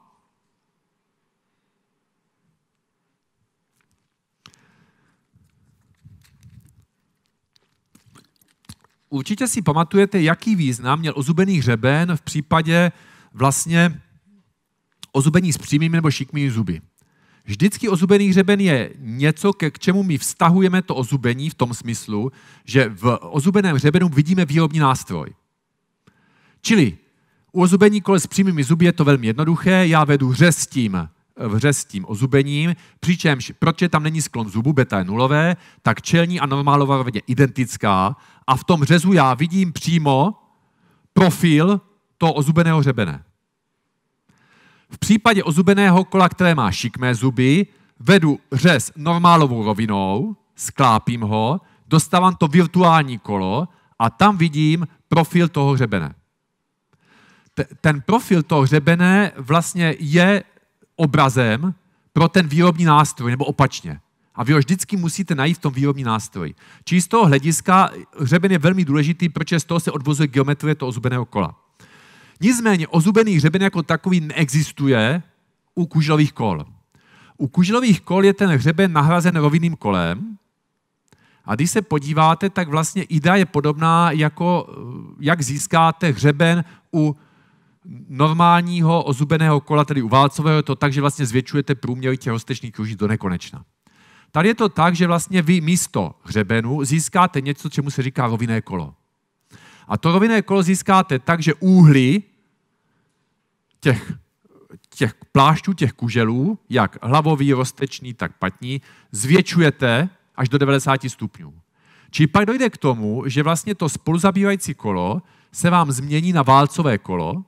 Určitě si pamatujete, jaký význam měl ozubený hřeben v případě vlastně ozubení s přímými nebo šikmými zuby. Vždycky ozubený hřeben je něco, k čemu my vztahujeme to ozubení v tom smyslu, že v ozubeném hřebenu vidíme výrobní nástroj. Čili u ozubení kole s přímými zuby je to velmi jednoduché, já vedu řez tím tím ozubením, přičemž, protože tam není sklon zubu, beta je nulové, tak čelní a normálová rovina je identická a v tom řezu já vidím přímo profil toho ozubeného hřebene. V případě ozubeného kola, které má šikmé zuby, vedu řez normálovou rovinou, sklápím ho, dostávám to virtuální kolo a tam vidím profil toho hřebene. Ten profil toho hřebene vlastně je obrazem pro ten výrobní nástroj, nebo opačně. A vy ho vždycky musíte najít v tom výrobní nástroji. Či z toho hlediska hřeben je velmi důležitý, protože z toho se odvozuje geometrie toho ozubeného kola. Nicméně ozubený hřeben jako takový neexistuje u kuželových kol. U kuželových kol je ten hřeben nahrazen rovinným kolem, a když se podíváte, tak vlastně idea je podobná, jako jak získáte hřeben u normálního ozubeného kola, tedy u válcového, je to tak, že vlastně zvětšujete průměr těch roztečných kruží do nekonečna. Tady je to tak, že vlastně vy místo hřebenu získáte něco, čemu se říká rovinné kolo. A to rovinné kolo získáte tak, že úhly těch, těch plášťů, těch kuželů, jak hlavový, roztečný, tak patní, zvětšujete až do 90 stupňů. Či pak dojde k tomu, že vlastně to spoluzabývající kolo se vám změní na válcové kolo,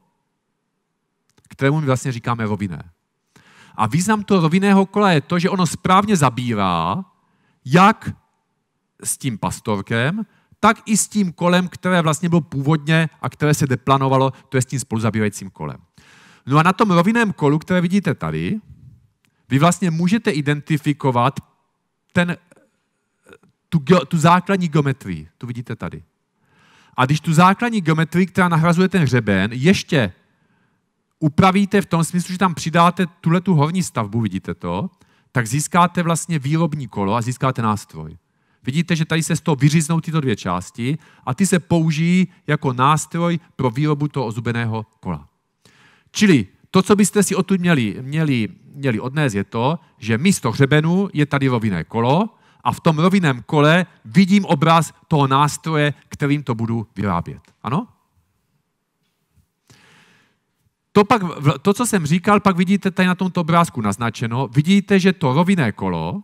kterému my vlastně říkáme roviné. A význam toho roviného kola je to, že ono správně zabírá, jak s tím pastorkem, tak i s tím kolem, které vlastně bylo původně a které se deplanovalo, to je s tím spoluzabývajícím kolem. No a na tom rovinném kolu, které vidíte tady, vy vlastně můžete identifikovat ten, tu, tu základní geometrii, tu vidíte tady. A když tu základní geometrii, která nahrazuje ten hřeben, ještě upravíte v tom smyslu, že tam přidáte tuhle tu horní stavbu, vidíte to, tak získáte vlastně výrobní kolo a získáte nástroj. Vidíte, že tady se z toho vyříznou tyto dvě části a ty se použijí jako nástroj pro výrobu toho ozubeného kola. Čili to, co byste si odtud měli, měli, měli odnést, je to, že místo hřebenu je tady rovinné kolo a v tom rovinném kole vidím obraz toho nástroje, kterým to budu vyrábět. Ano? To, pak, to, co jsem říkal, pak vidíte tady na tomto obrázku naznačeno. Vidíte, že to rovinné kolo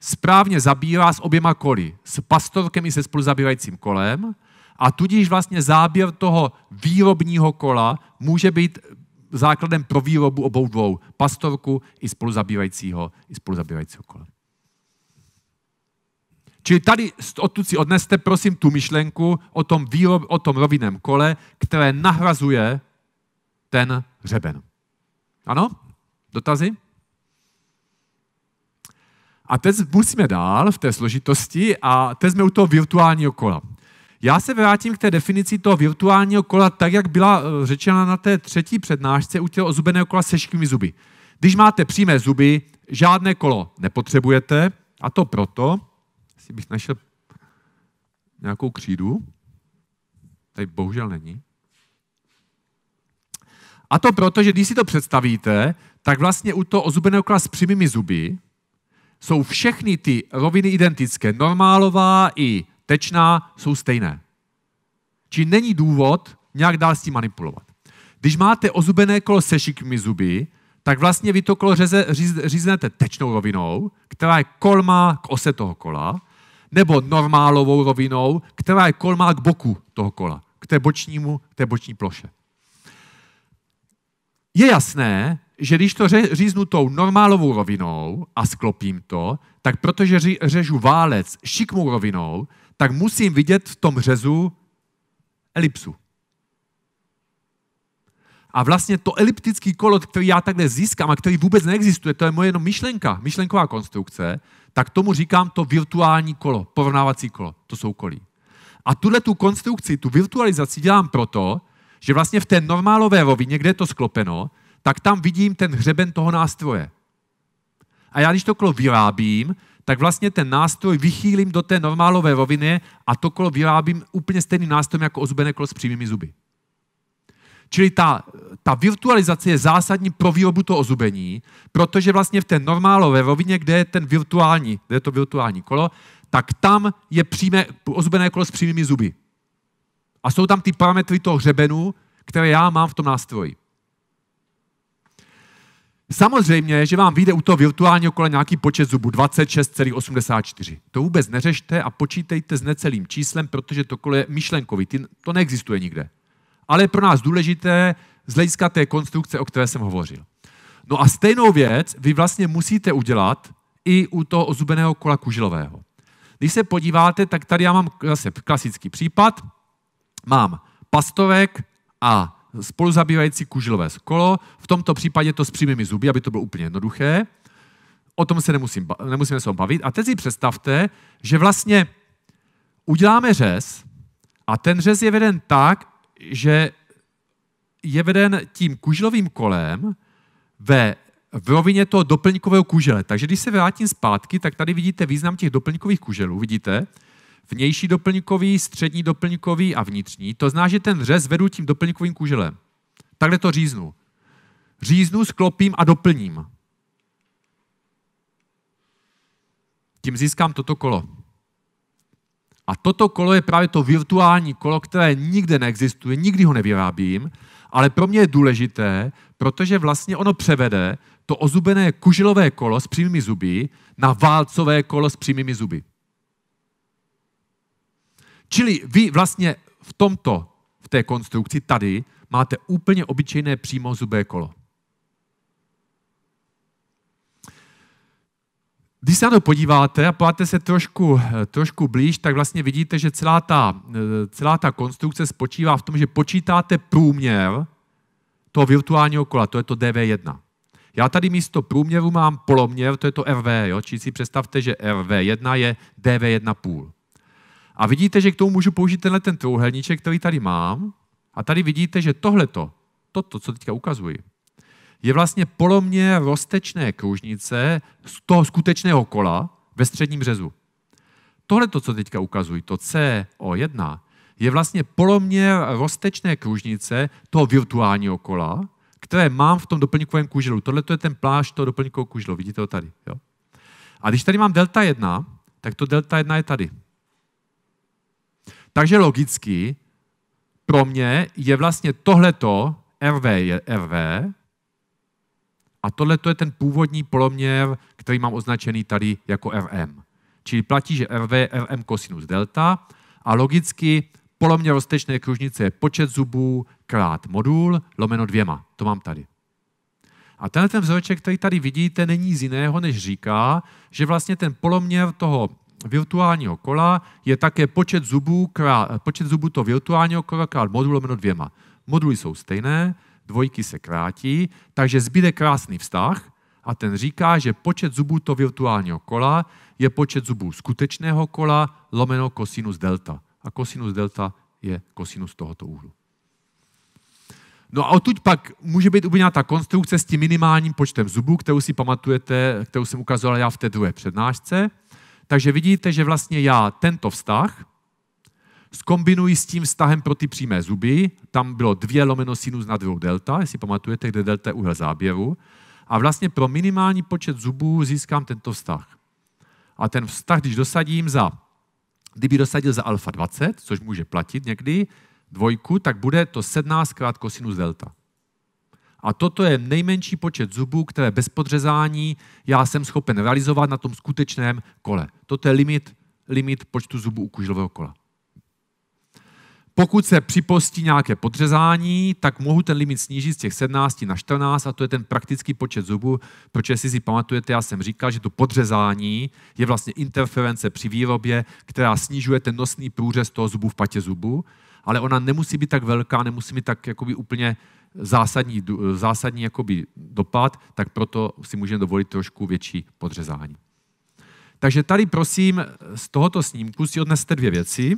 správně zabírá s oběma koly, s pastorkem i se spoluzabírajícím kolem, a tudíž vlastně záběr toho výrobního kola může být základem pro výrobu obou dvou, pastorku i spoluzabírajícího, i spoluzabírajícího kola. Čili tady odtud si odneste, prosím, tu myšlenku o tom, výrob, o tom rovinném kole, které nahrazuje ten hřeben. Ano? Dotazy? A teď musíme dál v té složitosti a teď jsme u toho virtuálního kola. Já se vrátím k té definici toho virtuálního kola, tak jak byla eh, řečena na té třetí přednášce u těho ozubeného kola se škými zuby. Když máte přímé zuby, žádné kolo nepotřebujete, a to proto, jestli bych našel nějakou křídu, tady bohužel není, a to proto, že když si to představíte, tak vlastně u toho ozubeného kola s přímými zuby jsou všechny ty roviny identické. Normálová i tečná jsou stejné. Či není důvod nějak dál s tím manipulovat. Když máte ozubené kolo se šikmými zuby, tak vlastně vy to kolo řeze, říz, říznete tečnou rovinou, která je kolma k ose toho kola, nebo normálovou rovinou, která je kolma k boku toho kola, k té, bočnímu, k té boční ploše. Je jasné, že když to říznu tou normálovou rovinou a sklopím to, tak protože řežu válec šikmou rovinou, tak musím vidět v tom řezu elipsu. A vlastně to eliptický kolot, který já takhle získám a který vůbec neexistuje, to je moje jenom myšlenka, myšlenková konstrukce, tak tomu říkám to virtuální kolo, porovnávací kolo, to jsou kolí. A tuhle tu konstrukci, tu virtualizaci dělám proto, že vlastně v té normálové rovině, kde je to sklopeno, tak tam vidím ten hřeben toho nástroje. A já když to kolo vyrábím, tak vlastně ten nástroj vychýlím do té normálové roviny a to kolo vyrábím úplně stejný nástrojem jako ozubené kolo s přímými zuby. Čili ta, ta virtualizace je zásadní pro výrobu toho ozubení, protože vlastně v té normálové rovině, kde je, ten virtuální, kde je to virtuální kolo, tak tam je přímé, ozubené kolo s přímými zuby. A jsou tam ty parametry toho hřebenu, které já mám v tom nástroji. Samozřejmě, že vám vyjde u toho virtuálního kola nějaký počet zubů, 26,84. To vůbec neřešte a počítejte s necelým číslem, protože to kole je myšlenkovitý, to neexistuje nikde. Ale je pro nás důležité z hlediska té konstrukce, o které jsem hovořil. No a stejnou věc vy vlastně musíte udělat i u toho ozubeného kola kužilového. Když se podíváte, tak tady já mám zase klasický případ, mám pastovek a zabývající kužilové skolo, v tomto případě to s přímými zuby, aby to bylo úplně jednoduché. O tom se nemusím, nemusíme se bavit. A teď si představte, že vlastně uděláme řez a ten řez je veden tak, že je veden tím kužilovým kolem ve v rovině toho doplňkového kužele. Takže když se vrátím zpátky, tak tady vidíte význam těch doplňkových kuželů. Vidíte, vnější doplňkový, střední doplňkový a vnitřní. To zná, že ten řez vedu tím doplňkovým kůželem. Takhle to říznu. Říznu, sklopím a doplním. Tím získám toto kolo. A toto kolo je právě to virtuální kolo, které nikde neexistuje, nikdy ho nevyrábím, ale pro mě je důležité, protože vlastně ono převede to ozubené kužilové kolo s přímými zuby na válcové kolo s přímými zuby. Čili vy vlastně v tomto, v té konstrukci tady, máte úplně obyčejné přímozubé kolo. Když se na to podíváte a podíváte se trošku, trošku blíž, tak vlastně vidíte, že celá ta, celá ta konstrukce spočívá v tom, že počítáte průměr toho virtuálního kola, to je to DV1. Já tady místo průměru mám poloměr, to je to RV, jo? či si představte, že RV1 je DV1,5. A vidíte, že k tomu můžu použít tenhle ten trouhelníček, který tady mám. A tady vidíte, že tohleto, toto, co teďka ukazuji, je vlastně polomě roztečné kružnice z toho skutečného kola ve středním řezu. Tohle, co teďka ukazuji, to CO1, je vlastně poloměr roztečné kružnice toho virtuálního kola, které mám v tom doplňkovém kůželu. Tohle je ten plášť toho doplňkového kůželu. vidíte ho tady. Jo? A když tady mám delta 1, tak to delta 1 je tady. Takže logicky pro mě je vlastně tohleto RV je RV a tohleto je ten původní poloměr, který mám označený tady jako RM. Čili platí, že RV je RM kosinus delta a logicky poloměr roztečné kružnice je počet zubů krát modul lomeno dvěma. To mám tady. A tenhle ten vzorček, který tady vidíte, není z jiného, než říká, že vlastně ten poloměr toho virtuálního kola je také počet zubů, počet zubů toho virtuálního kola krát modul lomeno dvěma. Moduly jsou stejné, dvojky se krátí, takže zbyde krásný vztah a ten říká, že počet zubů toho virtuálního kola je počet zubů skutečného kola lomeno kosinus delta. A kosinus delta je kosinus tohoto úhlu. No a odtud pak může být úplně ta konstrukce s tím minimálním počtem zubů, kterou si pamatujete, kterou jsem ukazoval já v té druhé přednášce. Takže vidíte, že vlastně já tento vztah zkombinuji s tím vztahem pro ty přímé zuby. Tam bylo dvě lomeno sinus na dvou delta, jestli pamatujete, kde delta je úhel záběru. A vlastně pro minimální počet zubů získám tento vztah. A ten vztah, když dosadím za, kdyby dosadil za alfa 20, což může platit někdy, dvojku, tak bude to 17 krát kosinus delta. A toto je nejmenší počet zubů, které bez podřezání já jsem schopen realizovat na tom skutečném kole. Toto je limit, limit počtu zubů u kuželového kola. Pokud se připostí nějaké podřezání, tak mohu ten limit snížit z těch 17 na 14 a to je ten praktický počet zubů, proč si si pamatujete, já jsem říkal, že to podřezání je vlastně interference při výrobě, která snižuje ten nosný průřez toho zubu v patě zubu, ale ona nemusí být tak velká, nemusí být tak jakoby úplně zásadní, zásadní jakoby dopad, tak proto si můžeme dovolit trošku větší podřezání. Takže tady prosím z tohoto snímku si odneste dvě věci.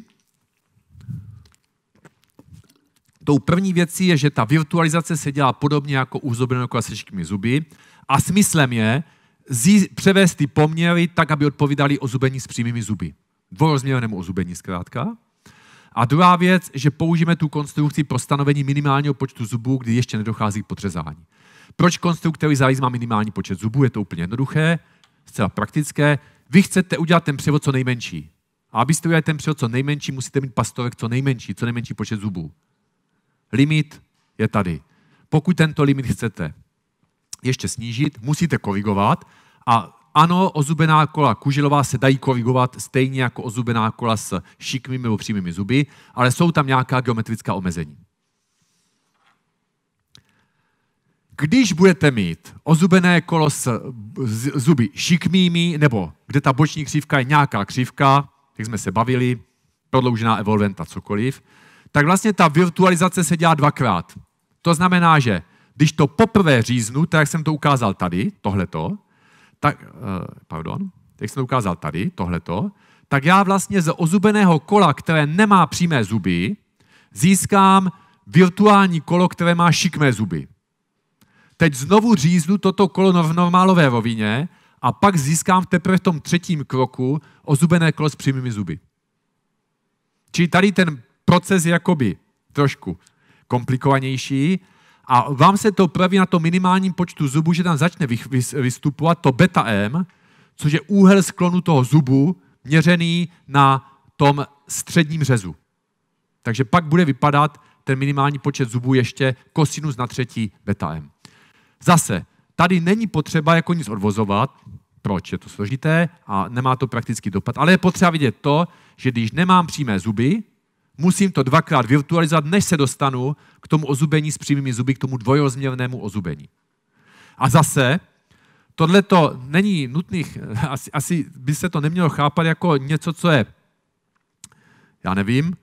Tou první věcí je, že ta virtualizace se dělá podobně jako u zobrnou klasičkými zuby a smyslem je zí, převést ty poměry tak, aby odpovídali o zubení s přímými zuby. Dvorozměrnému ozubení zkrátka. A druhá věc, že použijeme tu konstrukci pro stanovení minimálního počtu zubů, kdy ještě nedochází k podřezání. Proč konstruktorizalism má minimální počet zubů? Je to úplně jednoduché, zcela praktické. Vy chcete udělat ten převod co nejmenší. A abyste udělali ten převod co nejmenší, musíte mít pastorek co nejmenší, co nejmenší počet zubů. Limit je tady. Pokud tento limit chcete ještě snížit, musíte korigovat a ano, ozubená kola kužilová se dají korigovat stejně jako ozubená kola s šikmými nebo přímými zuby, ale jsou tam nějaká geometrická omezení. Když budete mít ozubené kolo s zuby šikmými, nebo kde ta boční křivka je nějaká křivka, jak jsme se bavili, prodloužená evolventa, cokoliv, tak vlastně ta virtualizace se dělá dvakrát. To znamená, že když to poprvé říznu, tak jak jsem to ukázal tady, tohleto, tak, eh, pardon, jak jsem to ukázal tady, tohleto, tak já vlastně z ozubeného kola, které nemá přímé zuby, získám virtuální kolo, které má šikmé zuby. Teď znovu říznu toto kolo v normálové rovině a pak získám teprve v tom třetím kroku ozubené kolo s přímými zuby. Čili tady ten proces je jakoby trošku komplikovanější, a vám se to praví na tom minimálním počtu zubů, že tam začne vystupovat to beta M, což je úhel sklonu toho zubu měřený na tom středním řezu. Takže pak bude vypadat ten minimální počet zubů ještě kosinus na třetí beta M. Zase, tady není potřeba jako nic odvozovat, proč je to složité a nemá to praktický dopad, ale je potřeba vidět to, že když nemám přímé zuby, musím to dvakrát virtualizovat, než se dostanu k tomu ozubení s přímými zuby, k tomu dvojrozměrnému ozubení. A zase, tohle to není nutných, asi, asi by se to nemělo chápat jako něco, co je, já nevím,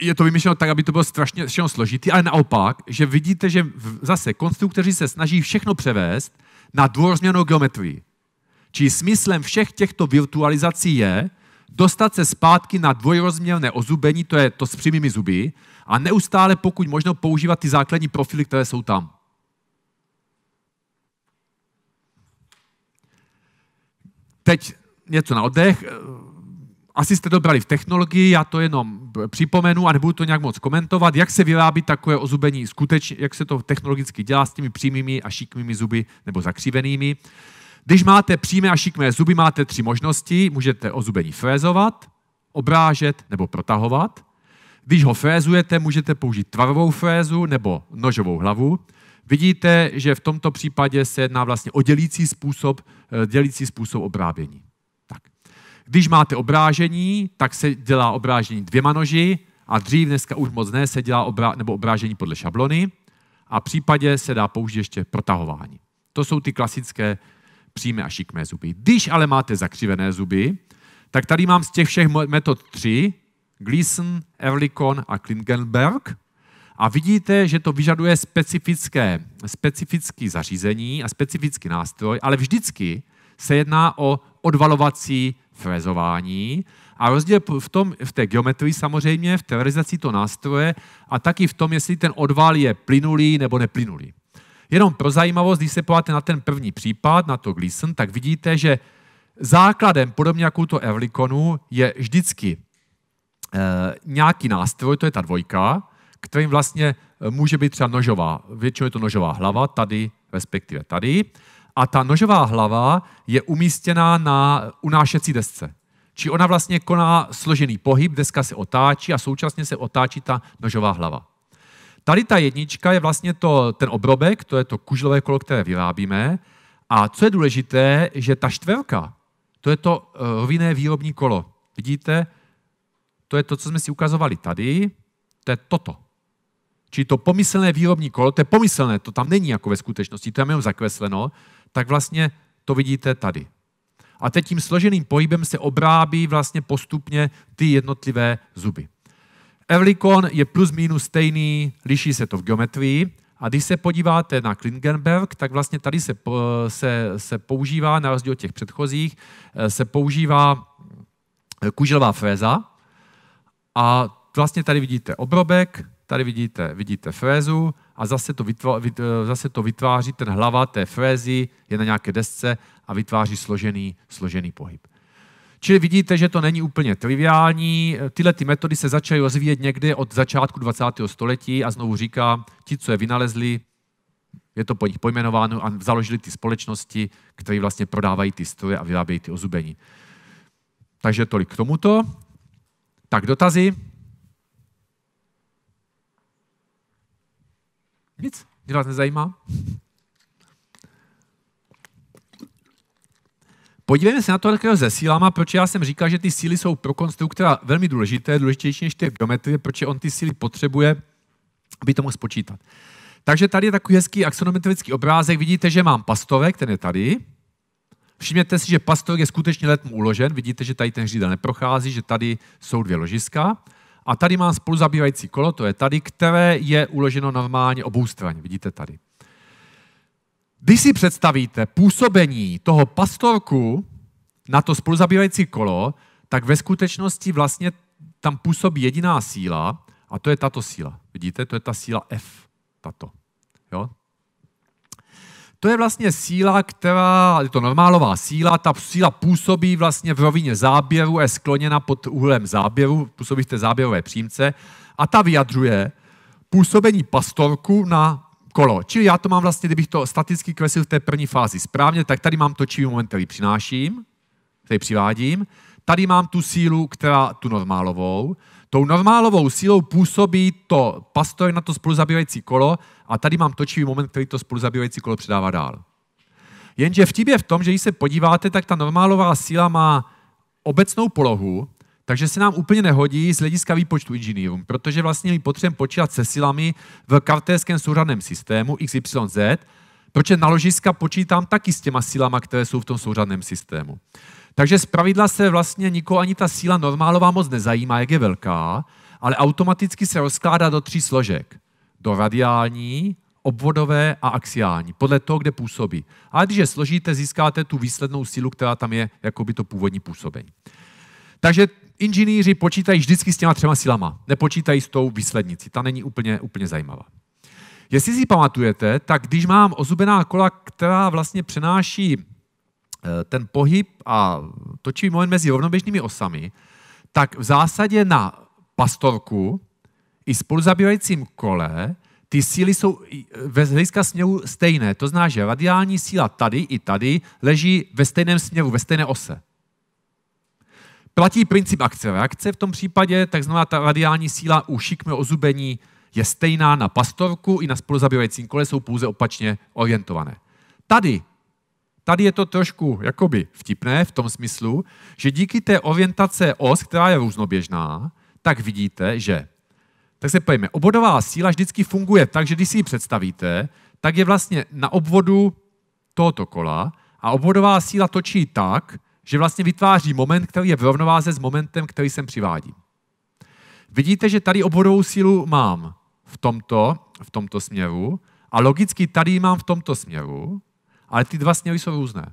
je to vymyšleno tak, aby to bylo strašně, všechno složitý, ale naopak, že vidíte, že zase konstruktoři se snaží všechno převést na dvourozměrnou geometrii. Či smyslem všech těchto virtualizací je, dostat se zpátky na dvojrozměrné ozubení, to je to s přímými zuby, a neustále pokud možno používat ty základní profily, které jsou tam. Teď něco na oddech. Asi jste dobrali v technologii, já to jenom připomenu a nebudu to nějak moc komentovat, jak se vyrábí takové ozubení skutečně, jak se to technologicky dělá s těmi přímými a šikmými zuby nebo zakřivenými. Uh, když máte přímé a šikmé zuby, máte tři možnosti. Můžete o zubení frézovat, obrážet nebo protahovat. Když ho frézujete, můžete použít tvarovou frézu nebo nožovou hlavu. Vidíte, že v tomto případě se jedná vlastně o dělící způsob, eh, dělící způsob obrábění. Tak. Když máte obrážení, tak se dělá obrážení dvěma noži a dřív, dneska už moc ne, se dělá obrá, nebo obrážení podle šablony a v případě se dá použít ještě protahování. To jsou ty klasické přímé a šikmé zuby. Když ale máte zakřivené zuby, tak tady mám z těch všech metod tři, Gleason, Erlikon a Klingenberg. A vidíte, že to vyžaduje specifické, specifické zařízení a specifický nástroj, ale vždycky se jedná o odvalovací frezování. A rozdíl v, tom, v té geometrii samozřejmě, v té realizaci toho nástroje a taky v tom, jestli ten odval je plynulý nebo neplynulý. Jenom pro zajímavost, když se podíváte na ten první případ, na to Gleason, tak vidíte, že základem, podobně jako u toho Evlikonu, je vždycky e, nějaký nástroj, to je ta dvojka, kterým vlastně eh, může být třeba nožová, většinou je to nožová hlava, tady, respektive tady. A ta nožová hlava je umístěná na unášecí desce. Či ona vlastně koná složený pohyb, deska se otáčí a současně se otáčí ta nožová hlava. Tady ta jednička je vlastně to, ten obrobek, to je to kužlové kolo, které vyrábíme. A co je důležité, že ta čtverka, to je to eh, rovinné výrobní kolo. Vidíte, to je to, co jsme si ukazovali tady, to je toto. Čili to pomyslné výrobní kolo, to je pomyslné, to tam není jako ve skutečnosti, to je jenom zakresleno, tak vlastně to vidíte tady. A teď tím složeným pohybem se obrábí vlastně postupně ty jednotlivé zuby. Evlikon je plus minus stejný, liší se to v geometrii. A když se podíváte na Klingenberg, tak vlastně tady se, se, se používá, na rozdíl od těch předchozích, eh, se používá eh, kuželová fréza. A vlastně tady vidíte obrobek, tady vidíte, vidíte frézu a zase to, vytváří, eh, zase to vytváří, ten hlava té frézy je na nějaké desce a vytváří složený, složený pohyb. Čili vidíte, že to není úplně triviální. Tyhle ty metody se začaly rozvíjet někdy od začátku 20. století a znovu říkám, ti, co je vynalezli, je to po nich pojmenováno a založili ty společnosti, které vlastně prodávají ty stroje a vyrábějí ty ozubení. Takže tolik k tomuto. Tak dotazy? Nic? Mě vás nezajímá? Podívejme se na to takého ze sílama, proč já jsem říkal, že ty síly jsou pro konstruktora velmi důležité, důležitější než ty geometrie, proč on ty síly potřebuje, aby to mohl spočítat. Takže tady je takový hezký axonometrický obrázek. Vidíte, že mám pastovek, ten je tady. Všimněte si, že pastovek je skutečně letmo uložen. Vidíte, že tady ten hřídel neprochází, že tady jsou dvě ložiska. A tady mám spoluzabývající kolo, to je tady, které je uloženo normálně obou straně. Vidíte tady. Když si představíte působení toho pastorku na to spoluzabývající kolo, tak ve skutečnosti vlastně tam působí jediná síla a to je tato síla. Vidíte, to je ta síla F, tato. Jo? To je vlastně síla, která, je to normálová síla, ta síla působí vlastně v rovině záběru, je skloněna pod úhlem záběru, působí v té záběrové přímce a ta vyjadřuje působení pastorku na kolo. Čili já to mám vlastně, kdybych to staticky kreslil v té první fázi správně, tak tady mám točivý moment, který přináším, který přivádím. Tady mám tu sílu, která tu normálovou. Tou normálovou sílou působí to pastor na to spoluzabývající kolo a tady mám točivý moment, který to spoluzabývající kolo předává dál. Jenže vtip je v tom, že když se podíváte, tak ta normálová síla má obecnou polohu, takže se nám úplně nehodí z hlediska výpočtu inženýrům, protože vlastně my potřebujeme počítat se silami v kartéském souřadném systému XYZ, protože na ložiska počítám taky s těma silama, které jsou v tom souřadném systému. Takže z pravidla se vlastně nikoho ani ta síla normálová moc nezajímá, jak je velká, ale automaticky se rozkládá do tří složek. Do radiální, obvodové a axiální, podle toho, kde působí. A když je složíte, získáte tu výslednou sílu, která tam je, jako by to původní působení. Takže inženýři počítají vždycky s těma třema silama. Nepočítají s tou výslednicí. Ta není úplně, úplně zajímavá. Jestli si pamatujete, tak když mám ozubená kola, která vlastně přenáší eh, ten pohyb a točivý moment mezi rovnoběžnými osami, tak v zásadě na pastorku i zabývajícím kole ty síly jsou eh, ve hlediska směru stejné. To znamená, že radiální síla tady i tady leží ve stejném směru, ve stejné ose. Platí princip akce-reakce v tom případě, tak znamená ta radiální síla u šikmého ozubení je stejná na pastorku i na spoluzabíjajícím kole, jsou pouze opačně orientované. Tady, tady je to trošku jakoby vtipné v tom smyslu, že díky té orientace os, která je různoběžná, tak vidíte, že tak se pojďme. Obvodová síla vždycky funguje tak, že když si ji představíte, tak je vlastně na obvodu tohoto kola a obvodová síla točí tak, že vlastně vytváří moment, který je v rovnováze s momentem, který sem přivádím. Vidíte, že tady obvodovou sílu mám v tomto, v tomto směru a logicky tady mám v tomto směru, ale ty dva směry jsou různé.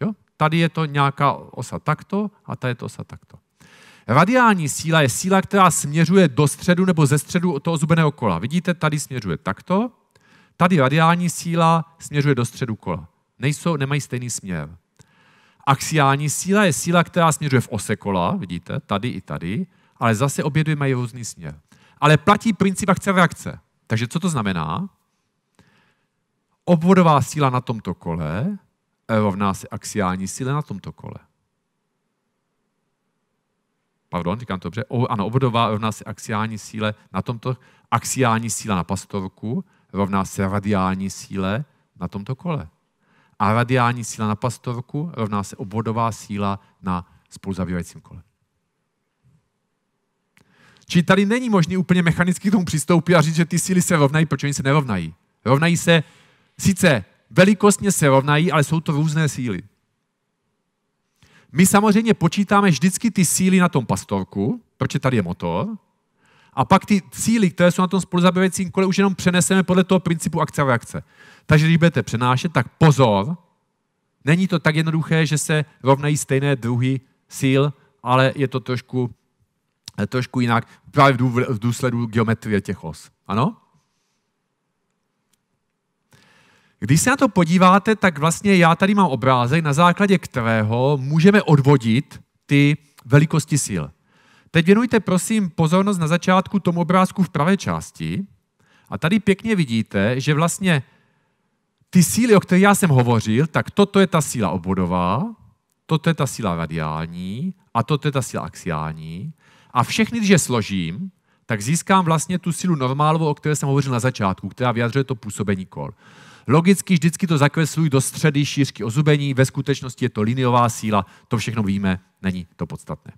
Jo? Tady je to nějaká osa takto a tady je to osa takto. Radiální síla je síla, která směřuje do středu nebo ze středu toho zubeného kola. Vidíte, tady směřuje takto, tady radiální síla směřuje do středu kola. Nejsou, nemají stejný směr. Axiální síla je síla, která směřuje v ose kola, vidíte, tady i tady, ale zase obě dvě mají různý směr. Ale platí princip akce-reakce. Takže co to znamená? Obvodová síla na tomto kole rovná se axiální síle na tomto kole. Pardon, říkám to dobře. O, ano, obvodová rovná se axiální síle na tomto, axiální síla na pastorku rovná se radiální síle na tomto kole a radiální síla na pastorku rovná se obvodová síla na spoluzavívajícím kole. Čili tady není možný úplně mechanicky k tomu přistoupit a říct, že ty síly se rovnají, protože oni se nerovnají. Rovnají se, sice velikostně se rovnají, ale jsou to různé síly. My samozřejmě počítáme vždycky ty síly na tom pastorku, protože tady je motor, a pak ty cíly, které jsou na tom spoluzabývajícím kole, už jenom přeneseme podle toho principu akce a reakce. Takže když budete přenášet, tak pozor, není to tak jednoduché, že se rovnají stejné druhy síl, ale je to trošku, trošku jinak, právě v důsledu geometrie těch os. Ano? Když se na to podíváte, tak vlastně já tady mám obrázek, na základě kterého můžeme odvodit ty velikosti síl. Teď věnujte prosím pozornost na začátku tomu obrázku v pravé části. A tady pěkně vidíte, že vlastně ty síly, o kterých já jsem hovořil, tak toto je ta síla obvodová, toto je ta síla radiální a toto je ta síla axiální. A všechny, když je složím, tak získám vlastně tu sílu normálovou, o které jsem hovořil na začátku, která vyjadřuje to působení kol. Logicky vždycky to zakreslují do středy šířky ozubení, ve skutečnosti je to liniová síla, to všechno víme, není to podstatné.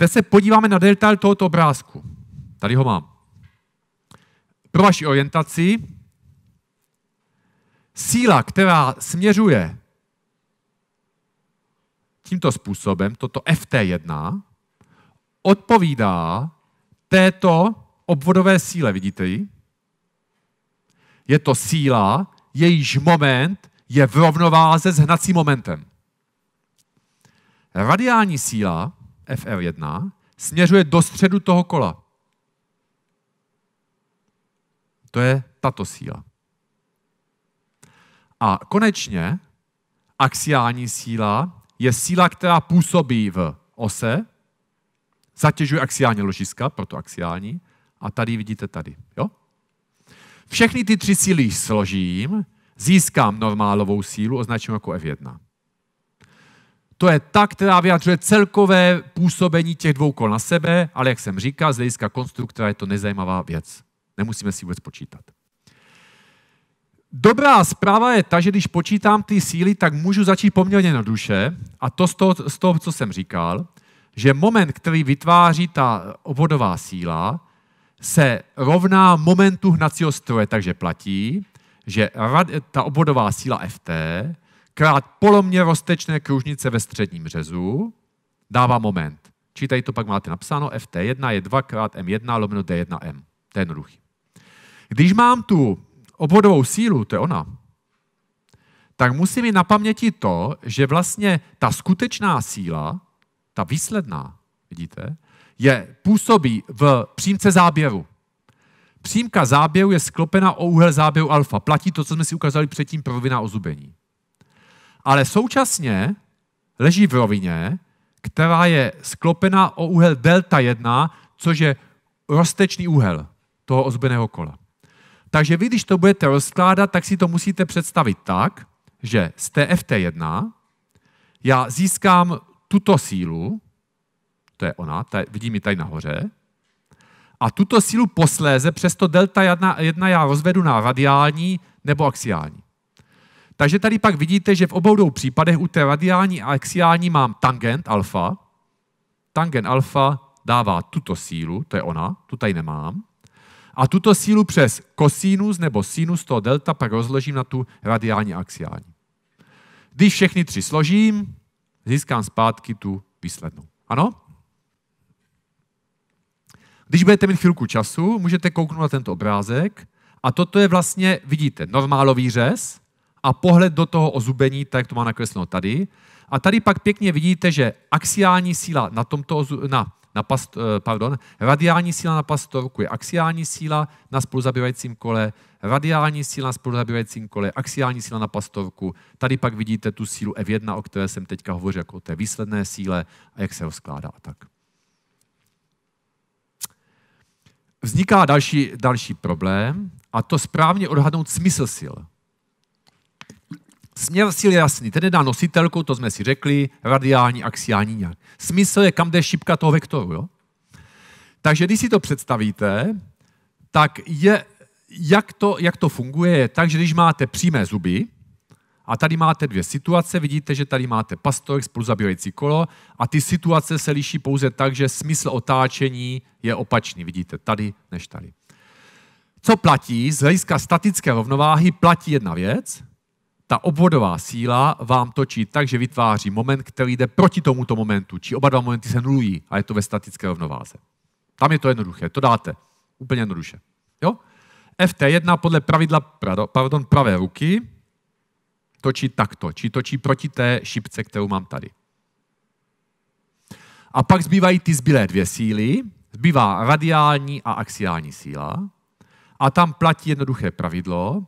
Teď se podíváme na detail tohoto obrázku. Tady ho mám. Pro vaši orientaci, síla, která směřuje tímto způsobem, toto FT1, odpovídá této obvodové síle, vidíte ji? Je to síla, jejíž moment je v rovnováze s hnacím momentem. Radiální síla FL1 směřuje do středu toho kola. To je tato síla. A konečně axiální síla je síla, která působí v ose, zatěžuje axiální ložiska, proto axiální, a tady vidíte tady. Jo? Všechny ty tři síly složím, získám normálovou sílu, označím jako F1 to je ta, která vyjadřuje celkové působení těch dvou kol na sebe, ale jak jsem říkal, z hlediska konstruktora je to nezajímavá věc. Nemusíme si vůbec počítat. Dobrá zpráva je ta, že když počítám ty síly, tak můžu začít poměrně na duše A to z toho, z toho, co jsem říkal, že moment, který vytváří ta obvodová síla, se rovná momentu hnacího stroje, takže platí, že ta obvodová síla FT krát polomně roztečné kružnice ve středním řezu dává moment. Čítají to, pak máte napsáno, ft1 je 2 krát m1 lomeno d1m. To je jednoduchý. Když mám tu obvodovou sílu, to je ona, tak musím mi na paměti to, že vlastně ta skutečná síla, ta výsledná, vidíte, je, působí v přímce záběru. Přímka záběru je sklopena o úhel záběru alfa. Platí to, co jsme si ukázali předtím pro rovina ozubení ale současně leží v rovině, která je sklopená o úhel delta 1, což je roztečný úhel toho ozbeného kola. Takže vy, když to budete rozkládat, tak si to musíte představit tak, že z TFT1 já získám tuto sílu, to je ona, ta, vidím ji tady nahoře, a tuto sílu posléze přes to delta 1, 1 já rozvedu na radiální nebo axiální. Takže tady pak vidíte, že v obou dvou případech u té radiální a axiální mám tangent alfa. Tangent alfa dává tuto sílu, to je ona, tu tady nemám. A tuto sílu přes kosinus nebo sinus toho delta pak rozložím na tu radiální a axiální. Když všechny tři složím, získám zpátky tu výslednou. Ano? Když budete mít chvilku času, můžete kouknout na tento obrázek. A toto je vlastně, vidíte, normálový řez, a pohled do toho ozubení, tak to má nakresleno tady. A tady pak pěkně vidíte, že axiální síla na tomto ozu, na, na past, eh, pardon, radiální síla na pastorku je axiální síla na spoluzabírajícím kole, radiální síla na spoluzabírajícím kole, axiální síla na pastorku. Tady pak vidíte tu sílu F1, o které jsem teďka hovořil, jako o té výsledné síle a jak se rozkládá skládá, tak. Vzniká další, další problém a to správně odhadnout smysl sil. Směr sil je jasný, ten dá nositelku, to jsme si řekli, radiální, axiální nějak. Smysl je, kam jde šipka toho vektoru. Jo? Takže když si to představíte, tak je, jak, to, jak to funguje, je tak, že když máte přímé zuby, a tady máte dvě situace, vidíte, že tady máte pastorek spolu zabíjející kolo a ty situace se liší pouze tak, že smysl otáčení je opačný, vidíte, tady než tady. Co platí? Z hlediska statické rovnováhy platí jedna věc, ta obvodová síla vám točí tak, že vytváří moment, který jde proti tomuto momentu. Či oba dva momenty se nulují a je to ve statické rovnováze. Tam je to jednoduché, to dáte. Úplně jednoduše. Jo? FT1 podle pravidla pardon, pravé ruky točí takto, či točí proti té šipce, kterou mám tady. A pak zbývají ty zbylé dvě síly, zbývá radiální a axiální síla. A tam platí jednoduché pravidlo,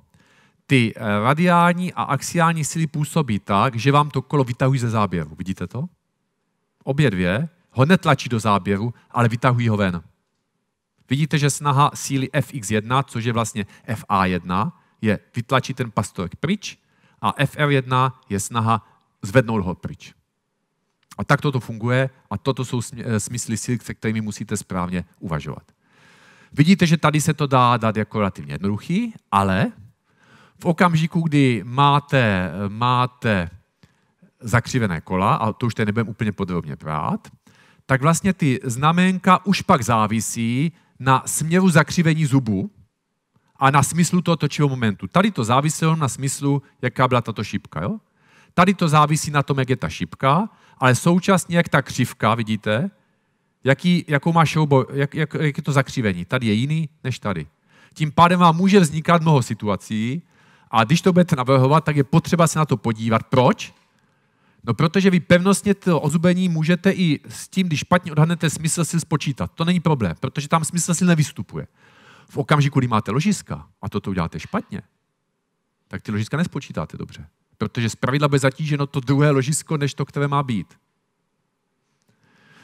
ty eh, radiální a axiální síly působí tak, že vám to kolo vytahují ze záběru. Vidíte to? Obě dvě ho netlačí do záběru, ale vytahují ho ven. Vidíte, že snaha síly Fx1, což je vlastně Fa1, je vytlačit ten pastorek pryč a Fr1 je snaha zvednout ho pryč. A tak toto funguje a toto jsou eh, smysly sil, se kterými musíte správně uvažovat. Vidíte, že tady se to dá dát jako relativně jednoduchý, ale v okamžiku, kdy máte, máte zakřivené kola, a to už tady nebudeme úplně podrobně prát, tak vlastně ty znamenka už pak závisí na směru zakřivení zubu a na smyslu toho točivého momentu. Tady to záviselo na smyslu, jaká byla tato šipka. Jo? Tady to závisí na tom, jak je ta šipka, ale současně, jak ta křivka, vidíte, jaký, jakou má šoubo, jak, jak, jak je to zakřivení. Tady je jiný než tady. Tím pádem vám může vznikat mnoho situací, a když to budete navrhovat, tak je potřeba se na to podívat. Proč? No protože vy pevnostně to ozubení můžete i s tím, když špatně odhadnete smysl si spočítat. To není problém, protože tam smysl si nevystupuje. V okamžiku, kdy máte ložiska a toto uděláte špatně, tak ty ložiska nespočítáte dobře. Protože z pravidla bude zatíženo to druhé ložisko, než to, které má být.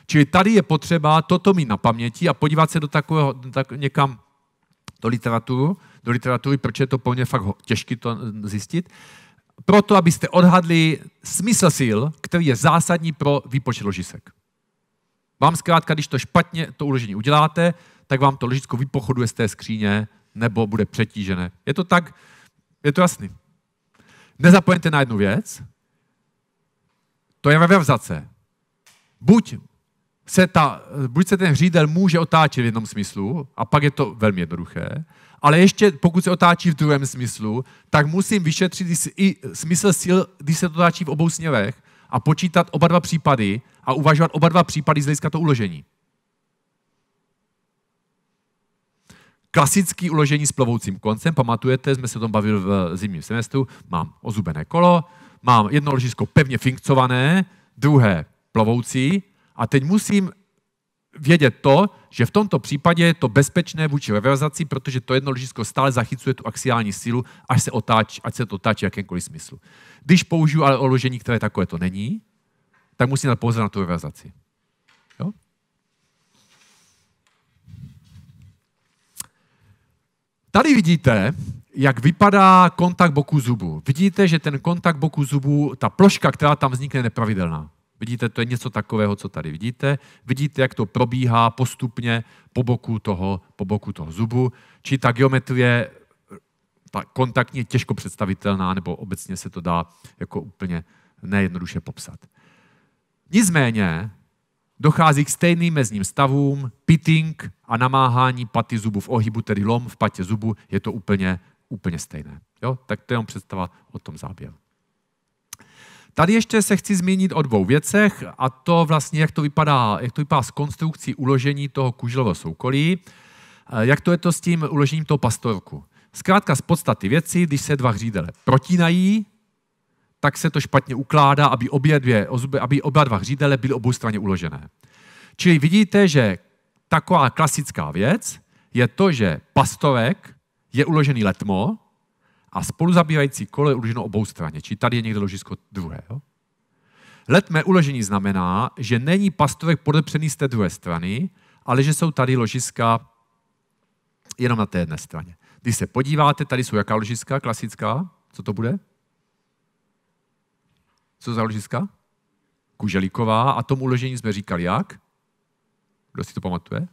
Čili tady je potřeba toto mít na paměti a podívat se do takového, tak někam do literaturu, do literatury, proč je to po mě fakt těžké to zjistit. Proto, abyste odhadli smysl sil, který je zásadní pro výpočet ložisek. Vám zkrátka, když to špatně to uložení uděláte, tak vám to ložisko vypochoduje z té skříně nebo bude přetížené. Je to tak, je to jasný. Nezapomeňte na jednu věc, to je ve vevzace. Buď se ta, buď se ten hřídel může otáčet v jednom smyslu, a pak je to velmi jednoduché, ale ještě pokud se otáčí v druhém smyslu, tak musím vyšetřit i smysl sil, když se to otáčí v obou směrech a počítat oba dva případy a uvažovat oba dva případy z hlediska to uložení. Klasické uložení s plovoucím koncem, pamatujete, jsme se o tom bavili v eh, zimním semestru, mám ozubené kolo, mám jedno ložisko pevně finkcované, druhé plovoucí, a teď musím vědět to, že v tomto případě je to bezpečné vůči reverzaci, protože to jedno ložisko stále zachycuje tu axiální sílu, až se, otáč, ať se to otáčí v jakémkoliv smyslu. Když použiju ale oložení, které takové to není, tak musím dát pouze na tu reverzaci. Jo? Tady vidíte, jak vypadá kontakt boku zubu. Vidíte, že ten kontakt boku zubu, ta ploška, která tam vznikne, je nepravidelná. Vidíte, to je něco takového, co tady vidíte. Vidíte, jak to probíhá postupně po boku toho, po boku toho zubu. Či ta geometrie ta kontaktně těžko představitelná, nebo obecně se to dá jako úplně nejednoduše popsat. Nicméně dochází k stejným mezním stavům, pitting a namáhání paty zubu v ohybu, tedy lom v patě zubu, je to úplně, úplně stejné. Jo? Tak to je jenom představa o tom záběru. Tady ještě se chci zmínit o dvou věcech a to vlastně, jak to vypadá, jak to vypadá s konstrukcí uložení toho kuželového soukolí, eh, jak to je to s tím uložením toho pastorku. Zkrátka z podstaty věci, když se dva hřídele protínají, tak se to špatně ukládá, aby, obě dvě, aby oba dva hřídele byly oboustranně uložené. Čili vidíte, že taková klasická věc je to, že pastorek je uložený letmo, a spoluzabývající kolo je uloženo obou straně, či tady je někde ložisko druhého. Letmé uložení znamená, že není pastovek podepřený z té druhé strany, ale že jsou tady ložiska jenom na té jedné straně. Když se podíváte, tady jsou jaká ložiska klasická? Co to bude? Co za ložiska? Kuželíková. A tomu uložení jsme říkali jak? Kdo si to pamatuje?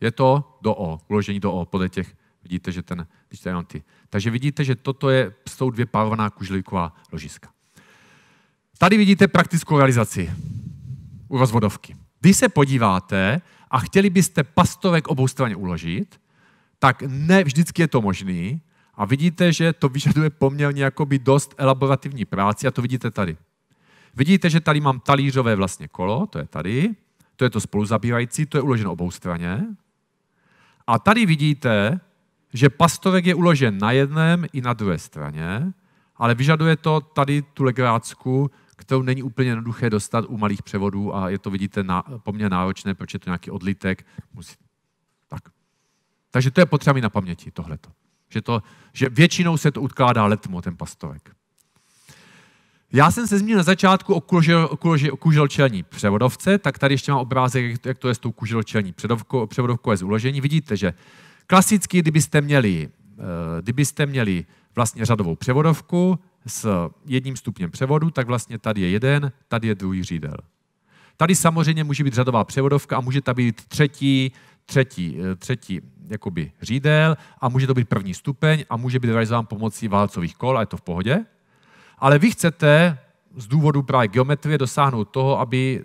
Je to do O, uložení do O podle těch, vidíte, že ten, když tady mám ty takže vidíte, že toto je, jsou dvě palovaná kužlíková ložiska. Tady vidíte praktickou realizaci u rozvodovky. Když se podíváte a chtěli byste pastovek oboustranně uložit, tak ne vždycky je to možný a vidíte, že to vyžaduje poměrně jakoby dost elaborativní práci a to vidíte tady. Vidíte, že tady mám talířové vlastně kolo, to je tady, to je to spoluzabírající, to je uloženo obou straně. A tady vidíte, že pastovek je uložen na jedném i na druhé straně, ale vyžaduje to tady tu legrácku, kterou není úplně jednoduché dostat u malých převodů a je to, vidíte, na, poměrně náročné, protože je to nějaký odlitek. Musí... Tak. Takže to je potřeba mít na paměti, tohleto. Že, to, že většinou se to utkládá letmo, ten pastovek. Já jsem se zmínil na začátku o, kužel, kužel, kuželčelní převodovce, tak tady ještě mám obrázek, jak to je s tou kuželčelní převodovkou, převodovkou je z uložení. Vidíte, že Klasicky, kdybyste měli, eh, kdybyste měli vlastně řadovou převodovku s jedním stupněm převodu, tak vlastně tady je jeden, tady je druhý řídel. Tady samozřejmě může být řadová převodovka a může tam být třetí, třetí, eh, třetí jakoby řídel a může to být první stupeň a může být realizován pomocí válcových kol a je to v pohodě. Ale vy chcete z důvodu právě geometrie dosáhnout toho, aby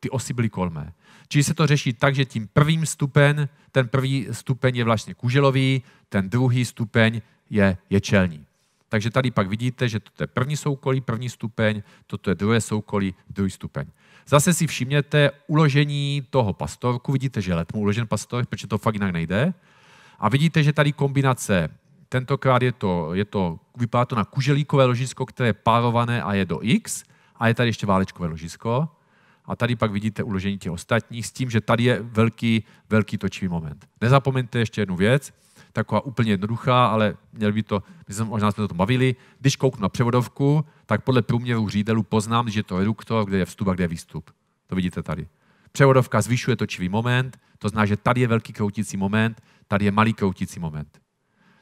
ty osy byly kolmé. Čili se to řeší tak, že tím prvním stupen, ten první stupeň je vlastně kuželový, ten druhý stupeň je, ječelní. Takže tady pak vidíte, že toto je první soukolí, první stupeň, toto je druhé soukolí, druhý stupeň. Zase si všimněte uložení toho pastorku, vidíte, že je letmo uložen pastor, protože to fakt jinak nejde. A vidíte, že tady kombinace, tentokrát je to, je to vypadá to na kuželíkové ložisko, které je párované a je do X, a je tady ještě válečkové ložisko. A tady pak vidíte uložení těch ostatních s tím, že tady je velký, velký točivý moment. Nezapomeňte ještě jednu věc, taková úplně jednoduchá, ale měl by to, my jsme možná jsme to bavili, když kouknu na převodovku, tak podle průměru řídelů poznám, že je to reduktor, kde je vstup a kde je výstup. To vidíte tady. Převodovka zvyšuje točivý moment, to znamená, že tady je velký kroutící moment, tady je malý kroutící moment.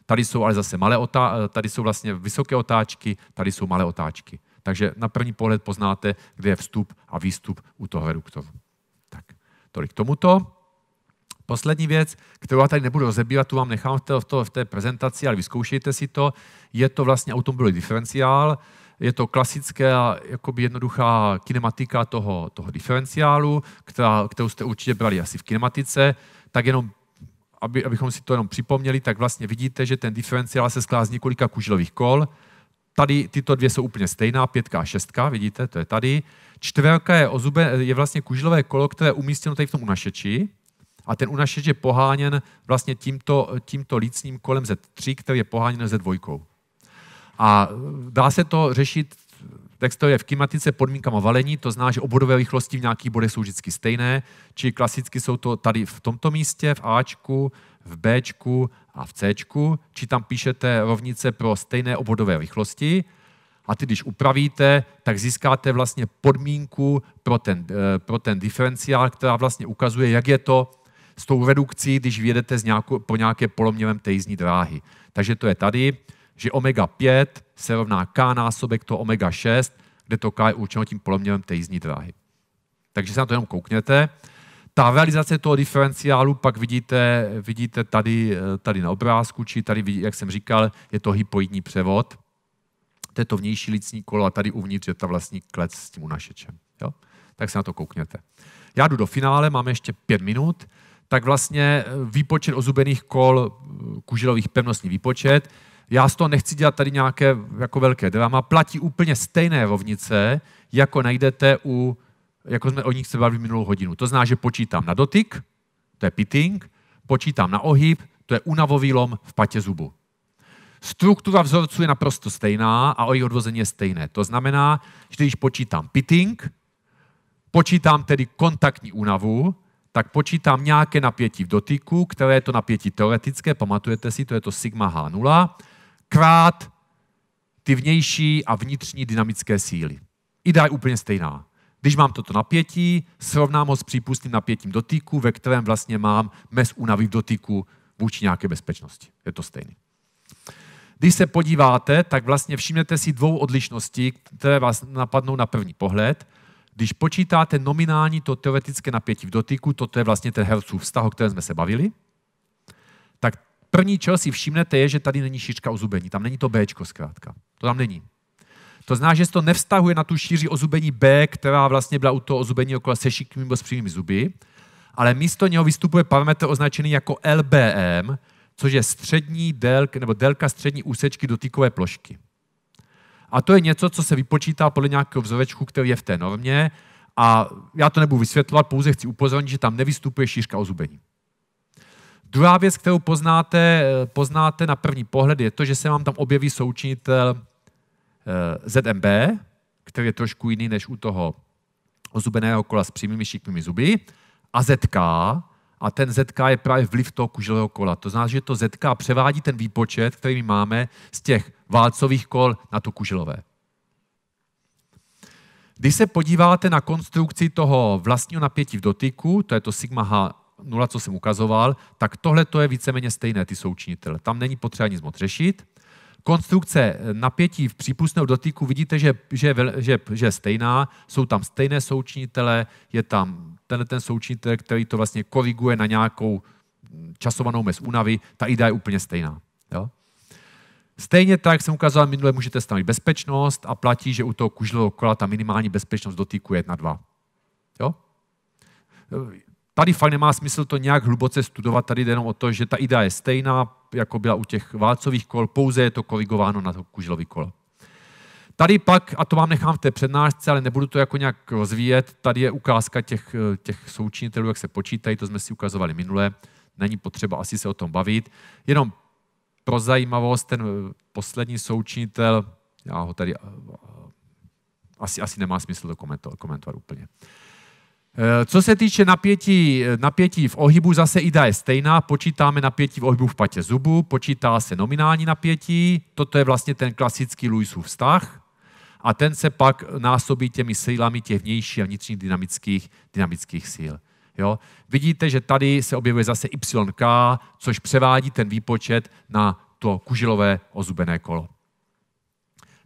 Tady jsou ale zase malé otá- tady jsou vlastně vysoké otáčky, tady jsou malé otáčky. Takže na první pohled poznáte, kde je vstup a výstup u toho reduktoru. Tak, tolik k tomuto. Poslední věc, kterou já tady nebudu rozebírat, tu vám nechám v to, v, té, v té prezentaci, ale vyzkoušejte si to. Je to vlastně automobilový diferenciál, je to klasická, jakoby jednoduchá kinematika toho, toho diferenciálu, která, kterou jste určitě brali asi v kinematice, tak jenom aby, abychom si to jenom připomněli, tak vlastně vidíte, že ten diferenciál se skládá z několika kužilových kol Tady tyto dvě jsou úplně stejná, pětka a šestka, vidíte, to je tady. Čtverka je, ozube, je vlastně kužilové kolo, které je umístěno tady v tom unašeči. A ten unašeč je poháněn vlastně tímto, tímto lícním kolem Z3, který je poháněn Z2. A dá se to řešit je v klimatice podmínkama valení, to znamená, že obodové rychlosti v nějakých bodech jsou vždycky stejné, či klasicky jsou to tady v tomto místě, v Ačku, v Bčku a v C, či tam píšete rovnice pro stejné obvodové rychlosti, a ty, když upravíte, tak získáte vlastně podmínku pro ten, eh, pro ten diferenciál, která vlastně ukazuje, jak je to s tou redukcí, když vyjedete z nějakou, po nějaké poloměrem té jízdní dráhy. Takže to je tady, že omega 5 se rovná k násobek to omega 6, kde to k je určeno tím poloměrem té jízdní dráhy. Takže se na to jenom koukněte. Ta realizace toho diferenciálu pak vidíte, vidíte tady, tady na obrázku, či tady, jak jsem říkal, je to hypoidní převod. To je to vnější lícní kolo a tady uvnitř je ta vlastní klec s tím unašečem. Jo? Tak se na to koukněte. Já jdu do finále, máme ještě pět minut. Tak vlastně eh, výpočet ozubených kol, eh, kužilových pevnostní vlastně výpočet, já z toho nechci dělat tady nějaké jako velké drama, platí úplně stejné rovnice, jako najdete u jako jsme o nich se bavili minulou hodinu. To znamená, že počítám na dotyk, to je pitting, počítám na ohyb, to je unavový lom v patě zubu. Struktura vzorců je naprosto stejná a o její odvození je stejné. To znamená, že když počítám pitting, počítám tedy kontaktní únavu, tak počítám nějaké napětí v dotyku, které je to napětí teoretické, pamatujete si, to je to sigma H0, krát ty vnější a vnitřní dynamické síly. Ida je úplně stejná. Když mám toto napětí, srovnám ho s přípustným napětím dotyku, ve kterém vlastně mám mez únavy v dotyku vůči nějaké bezpečnosti. Je to stejný. Když se podíváte, tak vlastně všimnete si dvou odlišností, které vás napadnou na první pohled. Když počítáte nominální to teoretické napětí v dotyku, toto je vlastně ten hercův vztah, o kterém jsme se bavili, tak první, čeho si všimnete, je, že tady není šířka uzubení, Tam není to B zkrátka. To tam není. To znamená, že se to nevztahuje na tu šíři ozubení B, která vlastně byla u toho ozubení okolo se šikmými nebo s přímými zuby, ale místo něho vystupuje parametr označený jako LBM, což je střední délka, nebo délka střední úsečky dotykové plošky. A to je něco, co se vypočítá podle nějakého vzorečku, který je v té normě. A já to nebudu vysvětlovat, pouze chci upozornit, že tam nevystupuje šířka ozubení. Druhá věc, kterou poznáte, poznáte na první pohled, je to, že se vám tam objeví součinitel Eh, ZMB, který je trošku jiný než u toho ozubeného kola s přímými šikmými zuby, a ZK, a ten ZK je právě vliv toho kuželého kola. To znamená, že to ZK převádí ten výpočet, který my máme z těch válcových kol na to kuželové. Když se podíváte na konstrukci toho vlastního napětí v dotyku, to je to sigma H0, co jsem ukazoval, tak tohle to je víceméně stejné, ty součinitele. Tam není potřeba nic moc řešit konstrukce eh, napětí v přípustného dotyku vidíte, že, že, že, že stejná, jsou tam stejné součinitele, je tam ten, ten součinitel, který to vlastně koriguje na nějakou hm, časovanou mez únavy, ta idea je úplně stejná. Jo? Stejně tak, jak jsem ukázal minule, můžete stanovit bezpečnost a platí, že u toho kuželového kola ta minimální bezpečnost dotyku je 2. Jo? Tady fakt nemá smysl to nějak hluboce studovat, tady jde jenom o to, že ta idea je stejná, jako byla u těch válcových kol, pouze je to korigováno na to kuželový kolo. Tady pak, a to vám nechám v té přednášce, ale nebudu to jako nějak rozvíjet, tady je ukázka těch, těch součinitelů, jak se počítají, to jsme si ukazovali minule, není potřeba asi se o tom bavit. Jenom pro zajímavost, ten poslední součinitel, já ho tady eh, asi, asi nemá smysl to komentovat, komentovat úplně. Uh, Eh, co se týče napětí, eh, napětí v ohybu, zase IDA je stejná. Počítáme napětí v ohybu v patě zubu, počítá se nominální napětí, toto je vlastně ten klasický Lewisův vztah, a ten se pak násobí těmi sílami těch vnějších a vnitřních dynamických, dynamických síl. Jo? Vidíte, že tady se objevuje zase YK, což převádí ten výpočet na to kužilové ozubené kolo.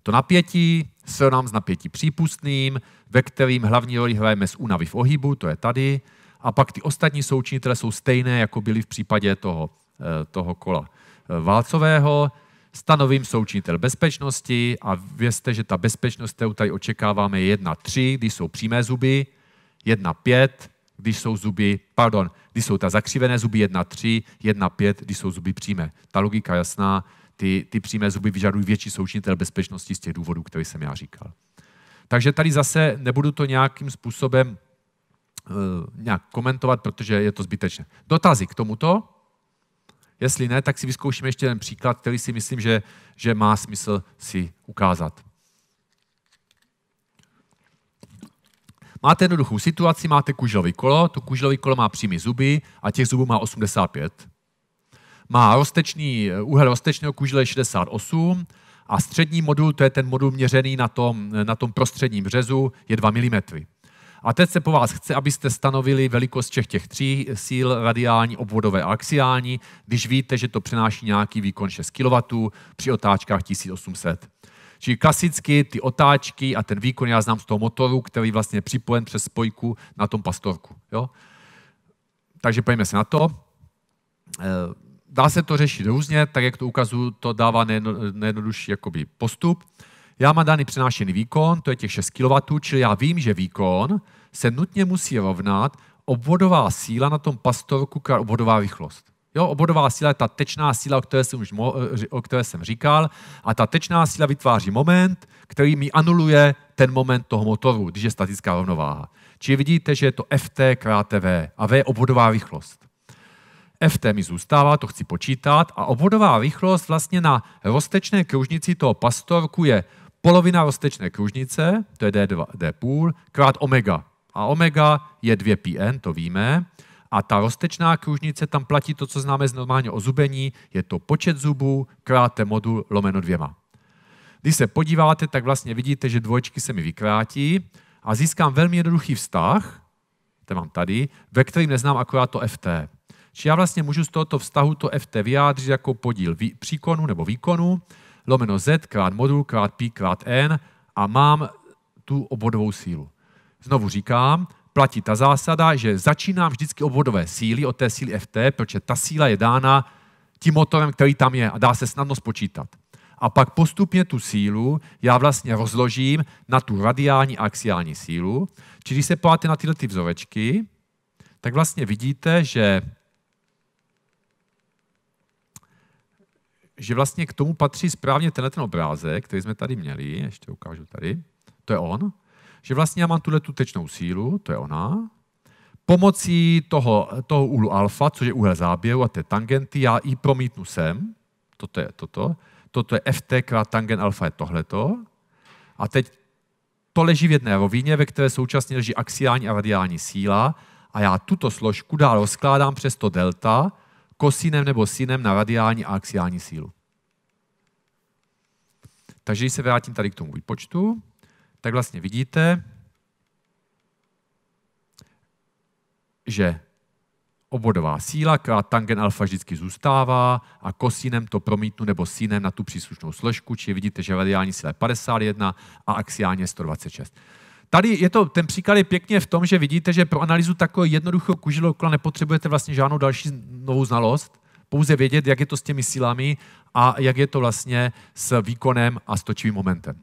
To napětí nám s napětí přípustným, ve kterým hlavní roli hrajeme z únavy v ohybu, to je tady, a pak ty ostatní součinitele jsou stejné, jako byly v případě toho, eh, toho kola eh, válcového. Stanovím součinitel bezpečnosti a vězte, že ta bezpečnost, kterou tady očekáváme, je 1,3, když jsou přímé zuby, 1,5, když jsou zuby, pardon, když jsou ta zakřivené zuby 1,3, 1,5, když jsou zuby přímé. Ta logika jasná, ty, ty přímé zuby vyžadují větší součinitel bezpečnosti z těch důvodů, které jsem já říkal. Takže tady zase nebudu to nějakým způsobem uh, nějak komentovat, protože je to zbytečné. Dotazy k tomuto? Jestli ne, tak si vyzkoušíme ještě jeden příklad, který si myslím, že, že má smysl si ukázat. Máte jednoduchou situaci, máte kuželový kolo, to kuželový kolo má přímý zuby a těch zubů má 85. Má roztečný, eh, úhel roztečného kužele 68 a střední modul, to je ten modul měřený na tom, eh, na tom prostředním řezu, je 2 mm. A teď se po vás chce, abyste stanovili velikost všech těch tří síl, radiální, obvodové a axiální, když víte, že to přenáší nějaký výkon 6 kW při otáčkách 1800. Čili klasicky ty otáčky a ten výkon já znám z toho motoru, který vlastně je připojen přes spojku na tom pastorku. Jo? Takže pojďme se na to. Eh, dá se to řešit různě, tak jak to ukazuju, to dává nejedno, nejjednodušší jakoby postup. Já mám daný přenášený výkon, to je těch 6 kW, čili já vím, že výkon se nutně musí rovnat obvodová síla na tom pastorku která obvodová rychlost. Jo, obvodová síla je ta tečná síla, o které, jsem už o které jsem říkal, a ta tečná síla vytváří moment, který mi anuluje ten moment toho motoru, když je statická rovnováha. Čili vidíte, že je to FT krát V a V je obvodová rychlost. F mi zůstává, to chci počítat, a obvodová rychlost vlastně na roztečné kružnici toho pastorku je polovina roztečné kružnice, to je D2, D,5, krát omega. A omega je 2πn, to víme. A ta roztečná kružnice, tam platí to, co známe z normálně o zubení, je to počet zubů krát ten modul lomeno dvěma. Když se podíváte, tak vlastně vidíte, že dvojčky se mi vykrátí a získám velmi jednoduchý vztah, ten mám tady, ve kterém neznám akorát to ft. Či já vlastně můžu z tohoto vztahu to ft vyjádřit jako podíl vý, příkonu nebo výkonu, lomeno z krát modul krát p krát n a mám tu obvodovou sílu. Znovu říkám, platí ta zásada, že začínám vždycky obvodové síly od té síly ft, protože ta síla je dána tím motorem, který tam je a dá se snadno spočítat. A pak postupně tu sílu já vlastně rozložím na tu radiální a axiální sílu. Čili když se podíváte na tyhle ty vzorečky, tak vlastně vidíte, že že vlastně k tomu patří správně tenhle ten obrázek, který jsme tady měli, ještě ukážu tady, to je on, že vlastně já mám tuhle tu tečnou sílu, to je ona, pomocí toho, toho úhlu alfa, což je úhel záběru a té tangenty, já i promítnu sem, toto je toto, toto je ft krát tangent alfa je tohleto, a teď to leží v jedné rovině, ve které současně leží axiální a radiální síla a já tuto složku dál rozkládám přes to delta, kosinem nebo sinem na radiální a axiální sílu. Takže když se vrátím tady k tomu výpočtu, tak vlastně vidíte, že obvodová síla, krát tangen alfa vždycky zůstává a kosinem to promítnu nebo sinem na tu příslušnou složku, či vidíte, že radiální síla je 51 a axiálně 126. Tady je to, ten příklad je pěkně v tom, že vidíte, že pro analýzu takového jednoduchého kužilého kola nepotřebujete vlastně žádnou další novou znalost, pouze vědět, jak je to s těmi silami a jak je to vlastně s výkonem a s točivým momentem.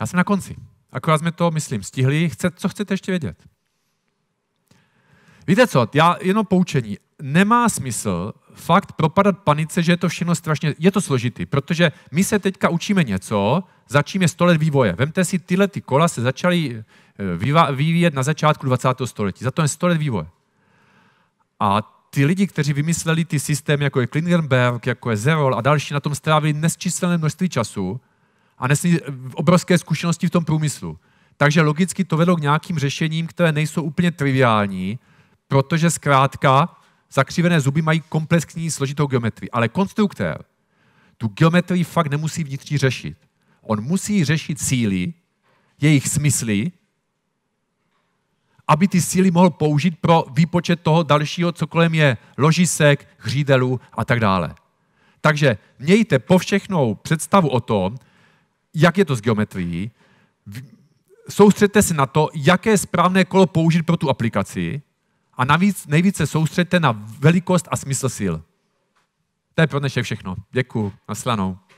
Já jsem na konci. Akorát jsme to, myslím, stihli. Chce, co chcete ještě vědět? Víte co, já jenom poučení. Nemá smysl fakt propadat panice, že je to všechno strašně, je to složitý, protože my se teďka učíme něco, za čím je 100 let vývoje. Vemte si, tyhle ty kola se začaly eh, vyvíjet na začátku 20. století. Za to je 100 let vývoje. A ty lidi, kteří vymysleli ty systémy, jako je Klingenberg, jako je Zerol a další, na tom strávili nesčíslené množství času a nesli eh, obrovské zkušenosti v tom průmyslu. Takže logicky to vedlo k nějakým řešením, které nejsou úplně triviální, protože zkrátka zakřivené zuby mají komplexní složitou geometrii. Ale konstruktér tu geometrii fakt nemusí vnitřní řešit. On musí řešit síly, jejich smysly, aby ty síly mohl použít pro výpočet toho dalšího, co kolem je ložisek, hřídelů a tak dále. Takže mějte povšechnou představu o tom, jak je to s geometrií, soustředte se na to, jaké správné kolo použít pro tu aplikaci a navíc nejvíce soustředte na velikost a smysl sil. To je pro dnešek všechno. Děkuji. Naslanou.